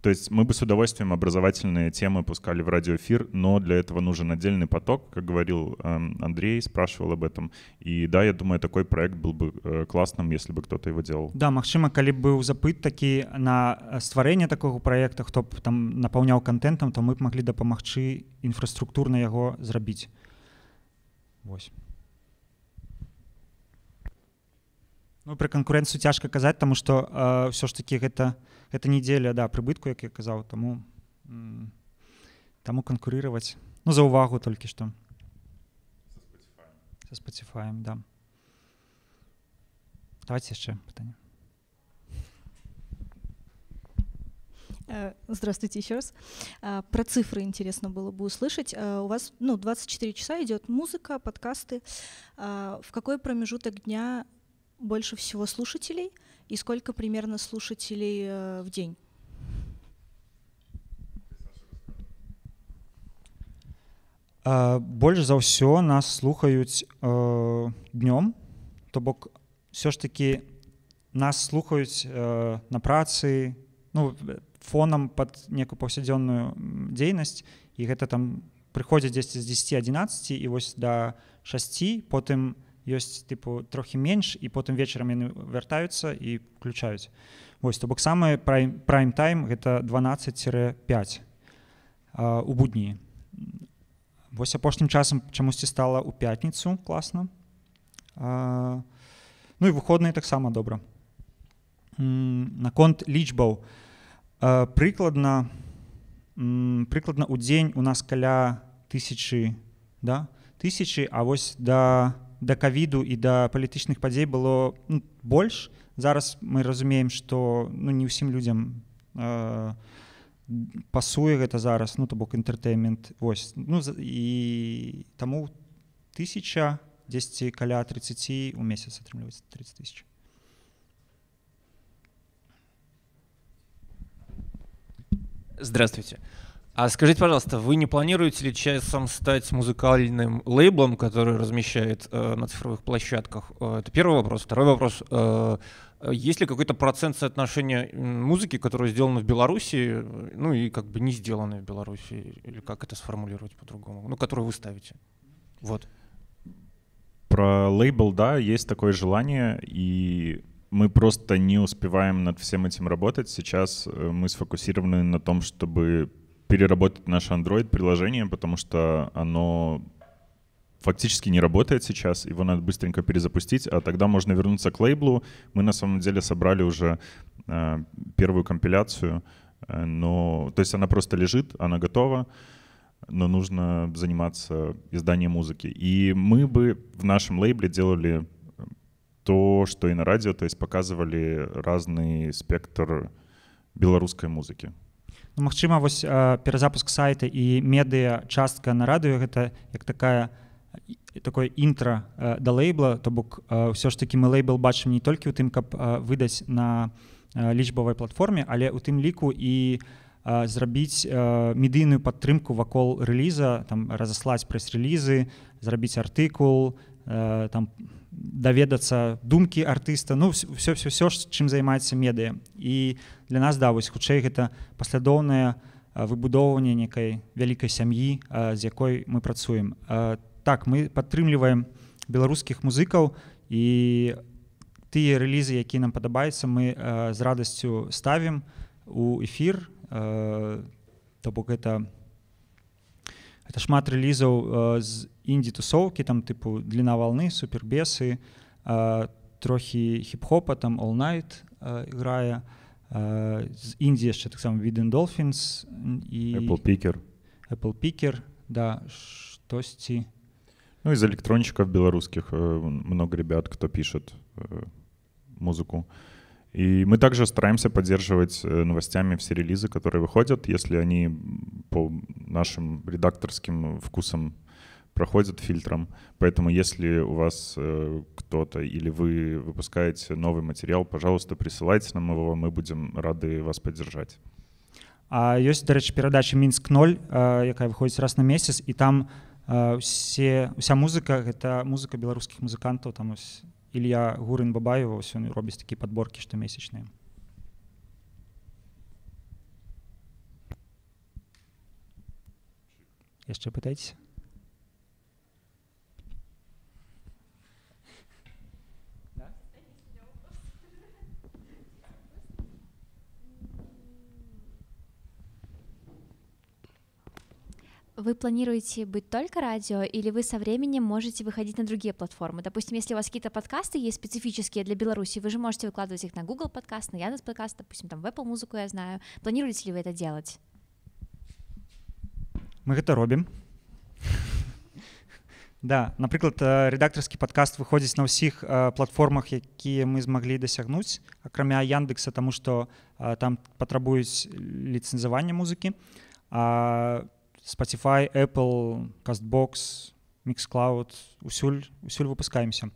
B: То есть мы бы с удовольствием образовательные темы пускали в радиоэфир, но для этого нужен отдельный поток, как говорил Андрей, спрашивал об этом. И да, я думаю, такой проект был бы э, классным, если бы кто-то его делал.
A: Да, Максима, коли бы был запыт таки на э, створение такого проекта, кто бы там наполнял контентом, то мы бы могли допомогчи инфраструктурно его зарабить. Вось. Ну, про конкуренцию тяжко казать тому что э, все ж таки это э, гэта недзеля да прыбытку як я казаў таму таму канкурыраваць ну за увагу толькі што са спаціфаем да давайте яшчэ пытанне
D: здравствуйте еще раз э, про цифры интересно было бы услышать э, у вас ну 24 часа идет музыка подкасты э, в какой промежуток дня больше всего слушателей и И сколько примерно слушателей э, в день?
A: Больш за ўсё нас слухаюць э, днём, То бок ўсё ж такі нас слухаюць э, на працы ну, фонам пад некую паўсядзённую дзейнасць і гэта там прыходзяць дзесьці з 10-11 і вось да 6, потым, ёсць тыпу трохі менш і потым вечарам яны вяртаюцца і включаюць вось то бок самае прайм тайм гэта 12-5 у будні вось апошнім часам чамусьці стала ў пятніцу класна а, ну і выходныя таксама добра наконт лічбаў прыкладна прыкладна ў дзень у нас каля тысячы да тысячи а вось да до да кавіду і да палітычных падзей было ну, больш зараз мы разумеем что ну не ўсім людзям э, пасуе гэта зараз ну то бок інтэртэймент вось ну і таму 1000 10 каля 30 у месяц атрымліваецца 30 тысяч
E: здравствуйте а А скажите, пожалуйста, вы не планируете ли часом стать музыкальным лейблом, который размещает э, на цифровых площадках? Э, это первый вопрос. Второй вопрос. Э, есть ли какой-то процент соотношения музыки, которая сделана в Беларуси, э, ну и как бы не сделанная в Беларуси, или как это сформулировать по-другому, ну, которую вы ставите? Вот.
B: Про лейбл, да, есть такое желание, и мы просто не успеваем над всем этим работать. Сейчас э, мы сфокусированы на том, чтобы переработать наше Android-приложение, потому что оно фактически не работает сейчас, его надо быстренько перезапустить, а тогда можно вернуться к лейблу. Мы на самом деле собрали уже э, первую компиляцию, э, но, то есть она просто лежит, она готова, но нужно заниматься изданием музыки. И мы бы в нашем лейбле делали э, то, что и на радио, то есть показывали разный спектр белорусской музыки.
A: Ну, Мачыма вось перазапуск сайта і медыя частка на радыё гэта як такая такое інтра да лейбла то бок ўсё ж такі мы лейбл бачым не толькі ў тым каб выдаць на лічбавай платформе але у тым ліку і зрабіць медыйную падтрымку вакол рэліза там разаслаць прэс-релізы зрабіць артыкул Э, там даведацца думкі артыста ну все все все ж чым займаецца медыя і для нас да вось хутчэй гэта паслядоўнае э, выбудоўванне некай вялікай сям'і э, з якой мы працуем так мы падтрымліваем беларускіх музыкаў і тыя рэлізы які нам падабаецца мы з радасцю ставім у эфір то бок гэта гэта шмат рэлізаў з інді-тусовки, там, типу, дліна волни, супербеси, а, трохи хіп-хопа, там All Night е, грає. Е, з Індії ще так само Widen Dolphins і Apple Picker. Apple Picker, да, штосьці.
B: Ну, из электронщиков белорусских э, много ребят, кто пишет э, музыку. И мы также стараемся поддерживать э, новостями все релизы, которые выходят, если они по нашим редакторским вкусам проходят фильтром. Поэтому если у вас э, кто-то или вы выпускаете новый материал, пожалуйста, присылайте нам его, мы будем рады вас поддержать.
A: А есть, до речи, передача «Минск-0», э, якая выходит раз на месяц, и там э, все, вся музыка — это музыка белорусских музыкантов. Там Илья Гурин-Бабаев, он робит такие подборки что месячные. Еще пытайтесь.
D: планируете быть только радио, или вы со временем можете выходить на другие платформы? Допустим, если у вас какие-то подкасты есть специфические для Беларуси, вы же можете выкладывать их на Google подкаст, на Яндекс подкаст, допустим, там в Apple музыку я знаю. Планируете ли вы это делать?
A: Мы это робим. [laughs] Да, напрыклад, э, редакторский подкаст выходзіць на ўсіх э, платформах, якія мы змаглі дасягнуць, акрамя Яндекса, таму што э, там патрабуюць ліцэнзаванне музыкі. Spotify, Apple, CastBox, Mixcloud, усюль, усюль выпускаемся.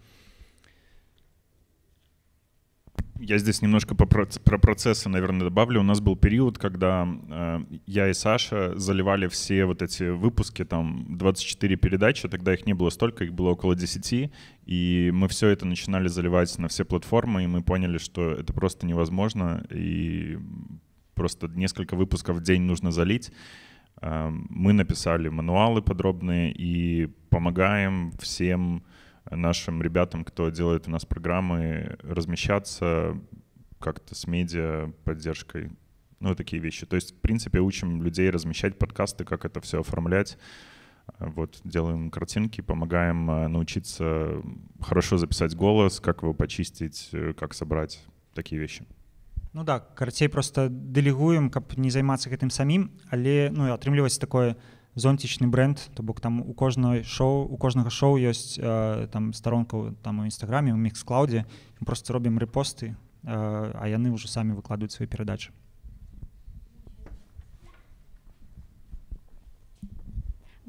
B: Я здесь немножко по, про процессы, наверное, добавлю. У нас был период, когда э, я и Саша заливали все вот эти выпуски, там 24 передачи, тогда их не было столько, их было около 10, и мы все это начинали заливать на все платформы, и мы поняли, что это просто невозможно, и просто несколько выпусков в день нужно залить. Эм, мы написали мануалы подробные и помогаем всем нашим ребятам, кто делает у нас программы, размещаться как-то с медиа поддержкой. Ну, такие вещи. То есть, в принципе, учим людей размещать подкасты, как это все оформлять. Э, вот, делаем картинки, помогаем э, научиться хорошо записать голос, как его почистить, э, как собрать, такие вещи.
A: Ну да карацей просто дэлігуем каб не займацца гэтым самім але ну і атрымліваць такое зонцічны бренд то бок там у кожной шоу у кожнага шоу ёсць э, там старонку там у нстаграме у мікс клаудзе просто робім рэпосты э, а яны ўжо самі выкладваюць свае перадачы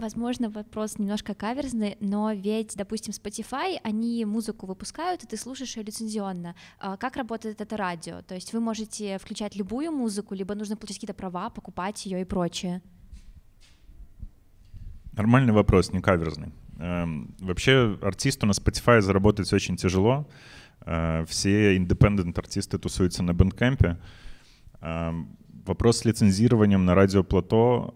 D: Возможно, вопрос немножко каверзный, но ведь, допустим, Spotify, они музыку выпускают, и ты слушаешь ее лицензионно. А как работает это радио? То есть вы можете включать любую музыку, либо нужно получить какие-то права, покупать ее и прочее?
B: Нормальный вопрос, не каверзный. Эм, вообще артисту на Spotify заработать очень тяжело. Э, все индепендент-артисты тусуются на бэндкэмпе. Вопрос с лицензированием на плато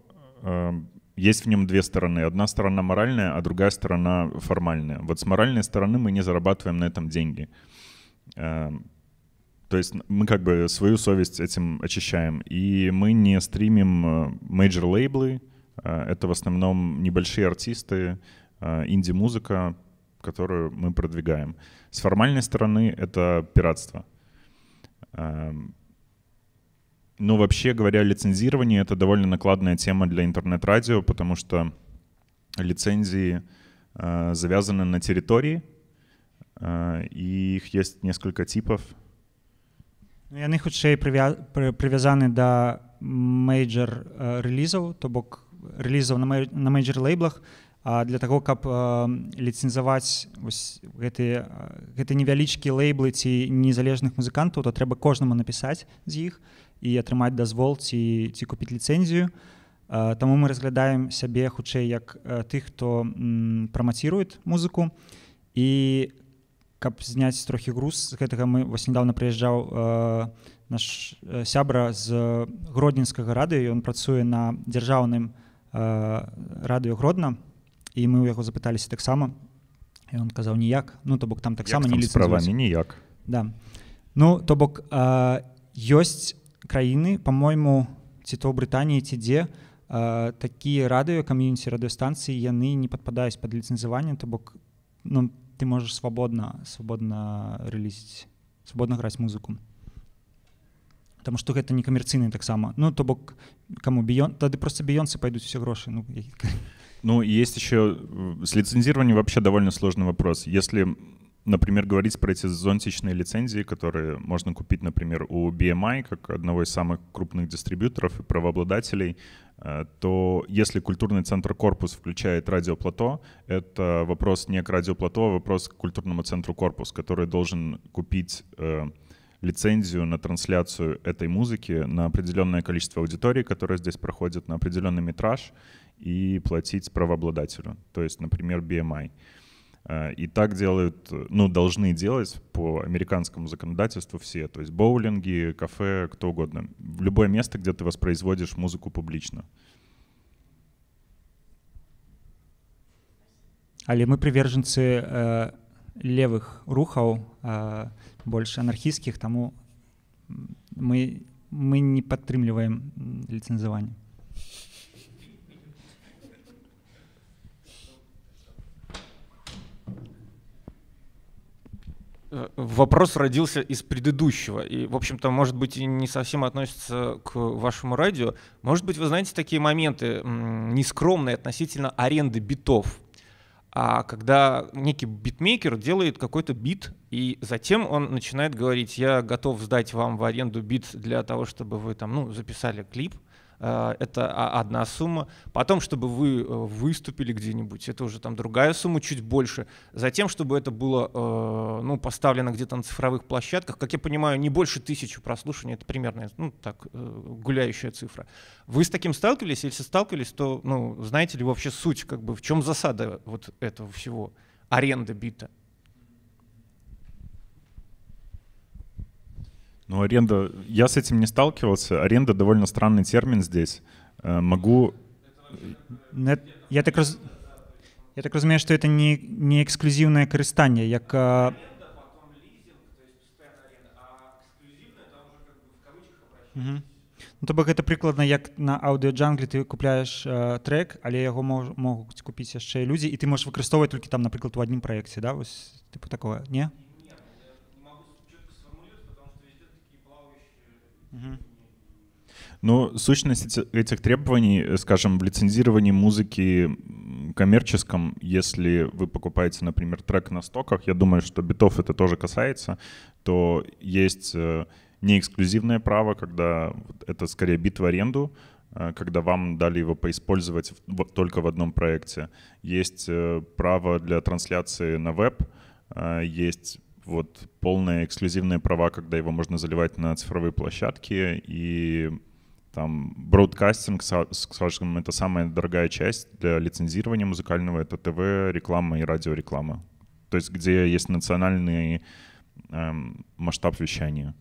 B: есть в нем две стороны. Одна сторона моральная, а другая сторона формальная. Вот с моральной стороны мы не зарабатываем на этом деньги. Эм, то есть мы как бы свою совесть этим очищаем. И мы не стримим мейджор-лейблы. Э, э, это в основном небольшие артисты, э, инди-музыка, которую мы продвигаем. С формальной стороны это пиратство. Эм, Ну, вообще говоря, лицензирование — это довольно накладная тема для интернет-радио, потому что лицензии э, завязаны на территории, э, и их есть несколько типов.
A: Яны хутчэй прывязаны да мейджор э, релізаў, то бок релізаў на мейджор лейблах, А для таго, каб э, ліцэнзаваць гэтыя гэты э, невялічкія лейблы ці незалежных музыкантаў, то трэба кожнаму напісаць з іх і атрымаць дазвол ці ці купіць ліцэнзію Таму мы разглядаем сябе хутчэй як тых хто прамаціруе музыку і каб зняць трохі груз з гэтага мы вось недавно прыязджаў наш сябра з гродненскага радыё ён працуе на дзяржаўным радыё гродна і мы ў яго запыталіся таксама он казаў ніяк ну то бок там таксама не справа ніяк да ну то бок ёсць у краіны по-мойму ці то Брытаніі ці дзе э, такія радыё камьюніці радыёстанцыі яны не падпадаюць под ліцэнзыванне то бок ну, ты можаш свабодна свабодна рэліць свабодна граць музыку Таму што гэта не камерцыйны таксама ну то бок кому біён тады просто біёнцы пойдуць все грошы ну, я...
B: ну есть еще с ліцэнзіванне вообще довольно сложный вопрос если у например, говорить про эти зонтичные лицензии, которые можно купить, например, у BMI, как одного из самых крупных дистрибьюторов и правообладателей, э, то если культурный центр «Корпус» включает радиоплато, это вопрос не к радиоплато, а вопрос к культурному центру «Корпус», который должен купить э, лицензию на трансляцию этой музыки на определенное количество аудитории, которая здесь проходит, на определенный метраж и платить правообладателю, то есть, например, BMI. Э, и так делают, э, ну, должны делать по американскому законодательству все. То есть боулинги, кафе, кто угодно. любое место, где ты воспроизводишь музыку публично.
A: Али, мы приверженцы э, левых рухов, э, больш анархійскіх, таму мы, мы не подтримливаем ліцэнзаванне.
E: вопрос родился из предыдущего. И, в общем-то, может быть, и не совсем относится к вашему радио. Может быть, вы знаете такие моменты нескромные относительно аренды битов. А когда некий битмейкер делает какой-то бит, и затем он начинает говорить, я готов сдать вам в аренду бит для того, чтобы вы там, ну, записали клип, Э, это одна сумма. Потом, чтобы вы э, выступили где-нибудь, это уже там другая сумма, чуть больше. Затем, чтобы это было э, ну, поставлено где-то на цифровых площадках. Как я понимаю, не больше тысячи прослушиваний, это примерно ну, так, гуляющая цифра. Вы с таким сталкивались? Если сталкивались, то ну, знаете ли вообще суть, как бы, в чем засада вот этого всего, аренды бита?
B: Ну, аренда, я с этим не сталкивался. Аренда довольно странный термин здесь. Э, могу...
A: Э, я так, раз... я так разумею, что это не, не эксклюзивное корыстание. Як... Угу. Э, ну, то бок гэта прыкладна як на аўдыоджанглі ты купляеш э, трек але яго мож, могуць купіць яшчэ людзі і ты можаш выкарыстоўваць толькі там напрыклад у адным праекце да вось ты такое не, не, не, не.
B: Ну, сущность этих требований, э, скажем, в лицензировании музыки коммерческом, если вы покупаете, например, трек на стоках, я думаю, что битов это тоже касается, то есть э, неэксклюзивное право, когда это скорее бит в аренду, э, когда вам дали его поиспользовать только в одном проекте. Есть право для трансляции на веб, есть вот полные эксклюзивные права, когда его можно заливать на цифровые площадки, и там бродкастинг, скажем, это самая дорогая часть для лицензирования музыкального, это ТВ, реклама и радиореклама. То есть где есть национальный эм, масштаб вещания.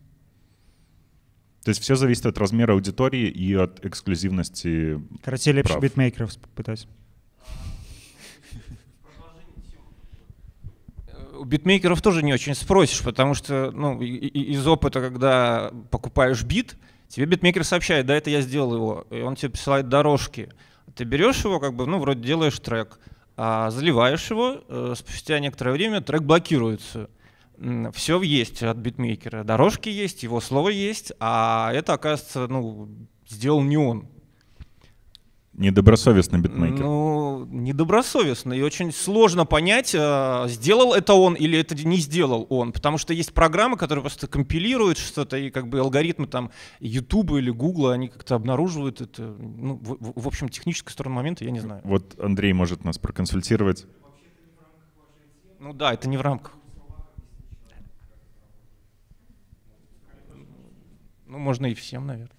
B: То есть все зависит от размера аудитории и от эксклюзивности. Короче, лепше битмейкеров
A: попытать.
E: у битмейкеров тоже не очень спросишь, потому что ну, из опыта, когда покупаешь бит, тебе битмейкер сообщает, да, это я сделал его, и он тебе присылает дорожки. Ты берешь его, как бы, ну, вроде делаешь трек, а заливаешь его, э, спустя некоторое время трек блокируется. Все есть от битмейкера. Дорожки есть, его слово есть, а это, оказывается, ну, сделал не он.
B: Недобросовестный битмейкер.
E: Ну, недобросовестно. И очень сложно понять, э, сделал это он или это не сделал он. Потому что есть программы, которые просто компилируют что-то, и как бы алгоритмы там YouTube или Google, они как-то обнаруживают это. Ну, в, в общем, техническую сторону момента я не знаю.
B: Вот Андрей может нас проконсультировать.
E: Ну да, это не в рамках. Ну, можно и всем, наверное.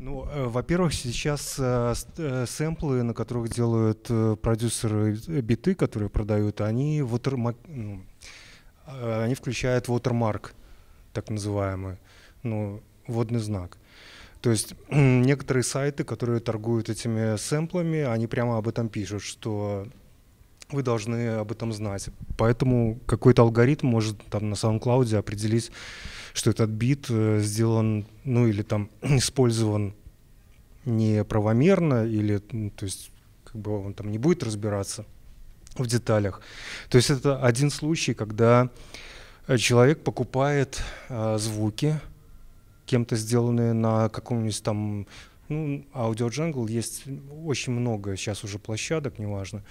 E: Ну, э, во-первых,
C: сейчас э, э, сэмплы, на которых делают продюсеры биты, которые продают, они, watermark, ну, они включают watermark, так называемый, ну, водный знак. То есть [clears throat] некоторые сайты, которые торгуют этими сэмплами, они прямо об этом пишут, что вы должны об этом знать. Поэтому какой-то алгоритм может там на SoundCloud определить что этот бит э, сделан, ну или там [clears throat] использован неправомерно, или, то есть, как бы он там не будет разбираться в деталях. То есть это один случай, когда э, человек покупает э, звуки, кем-то сделанные на каком-нибудь там, ну, аудиоджангл есть очень много сейчас уже площадок, неважно,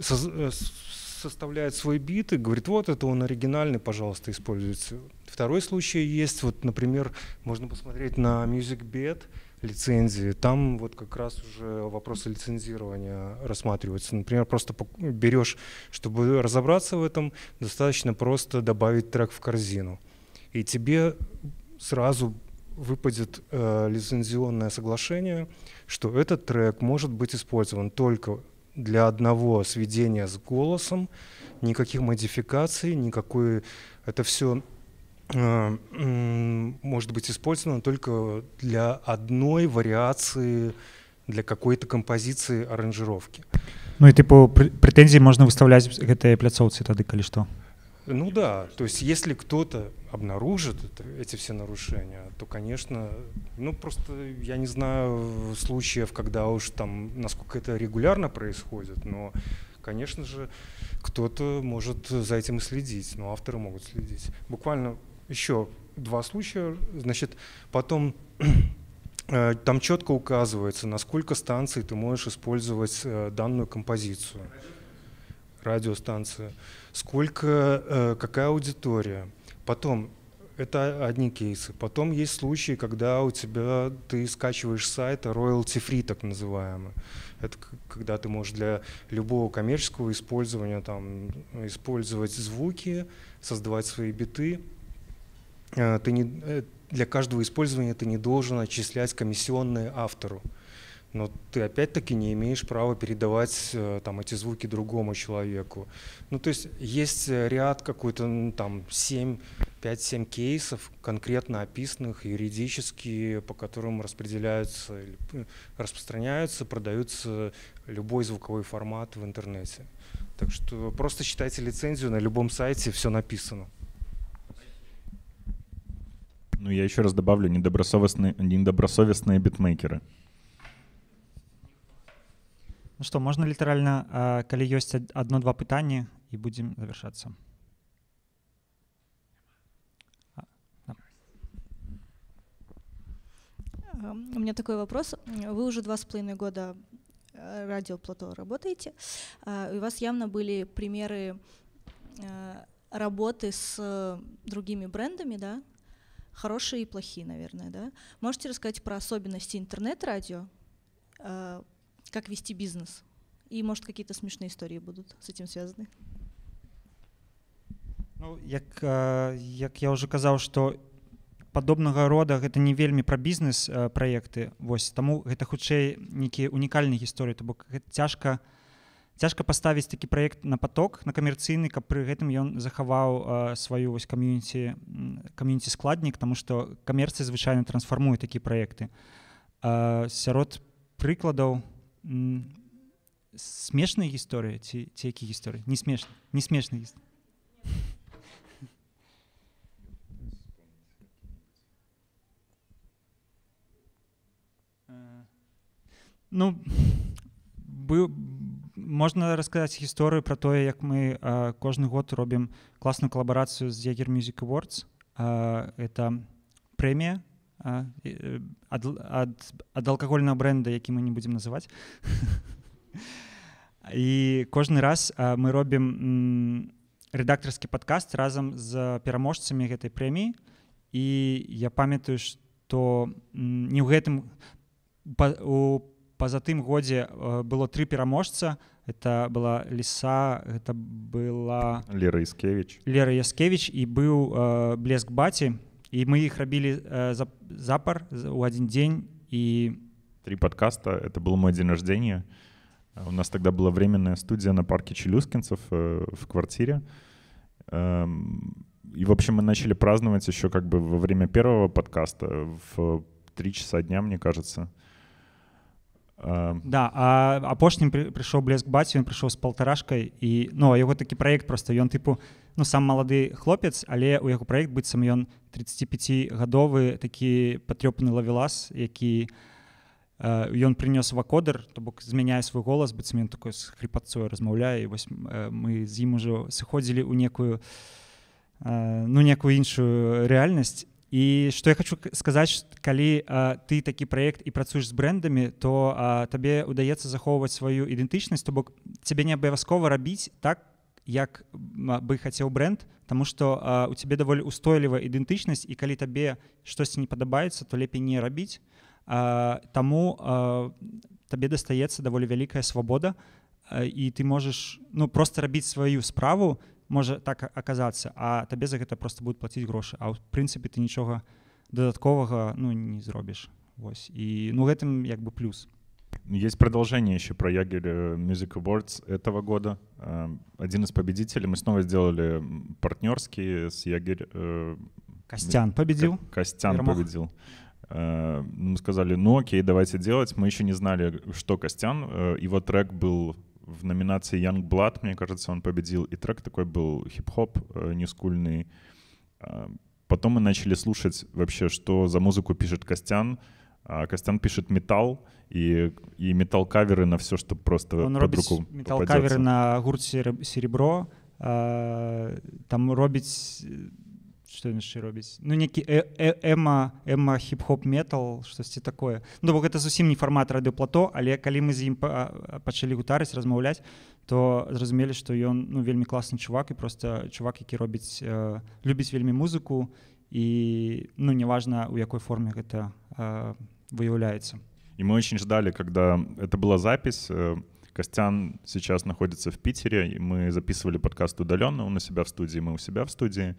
C: Соз э, составляет свой бит и говорит, вот это он оригинальный, пожалуйста, используйте. Второй случай есть, вот, например, можно посмотреть на MusicBed лицензии, там вот как раз уже вопросы лицензирования рассматриваются. Например, просто берешь, чтобы разобраться в этом, достаточно просто добавить трек в корзину. И тебе сразу выпадет э, лицензионное соглашение, что этот трек может быть использован только для одного сведения с голосом, никаких модификаций, никакой... Это все э, может быть использовано только для одной вариации, для какой-то композиции аранжировки.
A: Ну и типа претензии можно выставлять к этой пляцовке тогда, или что?
C: Ну да, то есть если кто-то обнаружит это, эти все нарушения, то, конечно, ну просто я не знаю случаев, когда уж там, насколько это регулярно происходит, но, конечно же, кто-то может за этим следить, но авторы могут следить. Буквально еще два случая, значит, потом э, там четко указывается, на сколько станций ты можешь использовать э, данную композицию, радиостанцию, сколько, э, какая аудитория – Потом, это одни кейсы. Потом есть случаи, когда у тебя ты скачиваешь сайт, сайта royalty free, так называемый. Это когда ты можешь для любого коммерческого использования там, использовать звуки, создавать свои биты. Э, ты не, э, для каждого использования ты не должен отчислять комиссионные автору но ты опять-таки не имеешь права передавать э, там эти звуки другому человеку. Ну, то есть есть э, ряд какой-то там 7, 5-7 кейсов, конкретно описанных юридически, по которым распределяются, э, распространяются, продаются любой звуковой формат в интернете. Так что просто читайте лицензию, на любом сайте все написано.
B: Ну, я еще раз добавлю, недобросовестные, недобросовестные битмейкеры.
A: Ну што можна літаральна э, калі ёсць адно-два пытанні і будзем завяршацца.
D: Эм, у меня такой вопрос. Вы уже два с половиной года э, радио Плато работаете. Э, у вас явно были примеры работы с другими брендами, да? Хорошие и плохие, наверное, да? Можете рассказать про особенности интернет-радио? как вести бизнес. И, может, какие-то смешные истории будут с этим связаны. Ну,
A: як, як я уже казаў, што падобнага рода гэта не вельмі пра бізнес праекты. Таму гэта хутчэй нейкія унікальныя гісторыі, То бок цяжка цяжка паставіць такі праект на паток на камерцыйны, каб пры гэтым ён захаваў сваю камюніці камюніці складнік, таму што камерцыя звычайна трансфармуе такія праекты. Сярод прыкладаў, смешная гісторыя ці ці які гісторы не смеш не смешна гіст э, ну быў можна расказаць гісторыю пра тое як мы а, э, кожны год робім класную калабарацыю з ягер мюзік awardс э, это прэмія ад, ад, ад э, алкагольнага бренда які мы не будзем называць і [laughs] кожны раз а, мы робім рэдактарскі падкаст разам з пераможцамі гэтай прэміі і я памятаю што не ў гэтым па, у, па затым годзе а, э, было тры пераможца это была ліса гэта была лера яскевич лера яскевич і быў а, э, блеск баці у И мы их рабили э, за, за у один день. И...
B: Три подкаста. Это был мой день рождения. У нас тогда была временная студия на парке Челюскинцев э, в квартире. Эм, и, в общем, мы начали праздновать еще как бы во время первого подкаста в три часа дня, мне кажется.
A: Эм. Да, а апошнім прыйшоў блеск баці ён с полторашкой и і ну а яго такі проект просто ён тыпу типа ну сам малады хлопец але у яго проект быццам ён 35гадовы такі патрёпаны лавелас які э, ён прынёс вакодар то бок змяняе свой голас быццамен такой хрыпацою размаўляе вось э, мы з ім ужо сыходзілі ў некую э, ну некую іншую рэальнасць і што я хочу сказаць калі э, ты такі праект і працуеш з брэндамі то э, табе удаецца захоўваць сваю ідэнтычнасць то бок цябе не абавязкова рабіць так как як бы хацеў бренд Таму что у цябе даволі устойлівая ідэнтычнасць і калі табе штосьці не падабаецца то лепей не рабіць а, Таму а, табе дастаецца даволі вялікая свабода і ты можаш ну просто рабіць сваю справу можа так аказацца а табе за гэта просто будуць плаціць грошы А ў прынцыпе ты нічога дадатковага ну не зробіш Вось і ну гэтым як бы
B: плюс. Есть продолжение еще про Ягель э, Music Awards этого года. Э, один из победителей, мы снова сделали партнерский с Ягель. Э, Костян победил. Костян Ермах. победил. Мы сказали, ну окей, давайте делать. Мы еще не знали, что Костян. Его трек был в номинации Young Blood, мне кажется, он победил. И трек такой был хип-хоп, нескульный. Потом мы начали слушать вообще, что за музыку пишет Костян. Костян пишет металл и, и металл-каверы на все, что просто Он под робит руку металл-каверы
A: на гурт серебро. А, э, там робить... Что еще робить? Ну, некий эма, э, эма хип-хоп метал, что то такое. Ну, бог, это совсем не формат радиоплато, але когда мы с ним начали э, гутарить, размовлять, то разумели, что он, ну, вельми классный чувак, и просто чувак, который робит, э, любит вельми музыку, и, ну, неважно, у какой форме это э, выявляется.
B: И мы очень ждали, когда это была запись. Э, Костян сейчас находится в Питере, и мы записывали подкаст удаленно. Он у себя в студии, мы у себя в студии.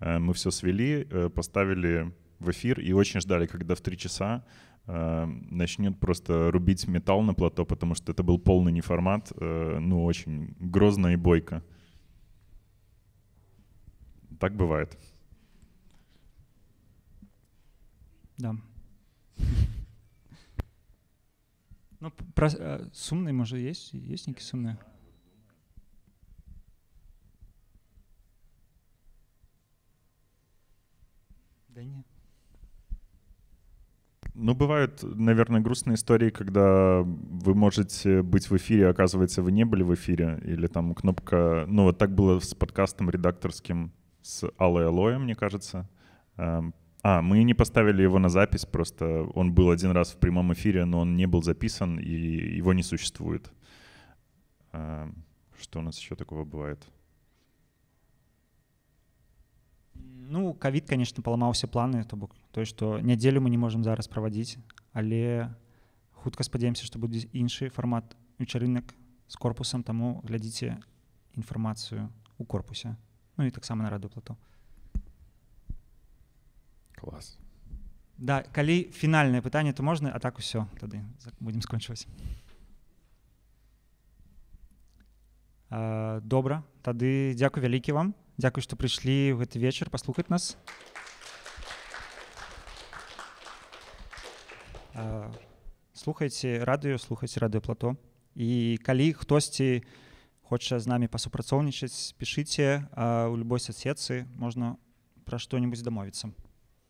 B: Э, мы все свели, э, поставили в эфир и очень ждали, когда в три часа начнет просто рубить металл на плато, потому что это был полный неформат, ну, очень грозно и бойко. Так бывает.
A: Да. Ну, про, а, э, сумний, може, є? Є якісь сумні? Да нет.
B: Ну, бывают, наверное, грустные истории, когда вы можете быть в эфире, а оказывается, вы не были в эфире, или там кнопка... Ну, вот так было с подкастом редакторским с Аллой Алоем, мне кажется. Эм, А, мы не поставили его на запись, просто он был один раз в прямом эфире, но он не был записан, и его не существует. Что у нас еще такого бывает?
A: Ну, ковид, конечно, поломал все планы, то есть, что неделю мы не можем зараз проводить, але хутка спадзяемся, что будет інший формат вечеринок с корпусом, тому глядите информацию у корпуса, ну и так само на радиоплату. плато клас да калі фінальнае пытанне то можна а так усё тады будемм скончваць добра тады дзякуй вялікі вам дзякуй што прыйшлі ў гэты вечар паслухаць нас слухайце радыё слухаць радыёплато і калі хтосьці хоча з намі пасупрацоўнічаць пішыце у любой соцсетцы можна пра што-небудзь дамовіцца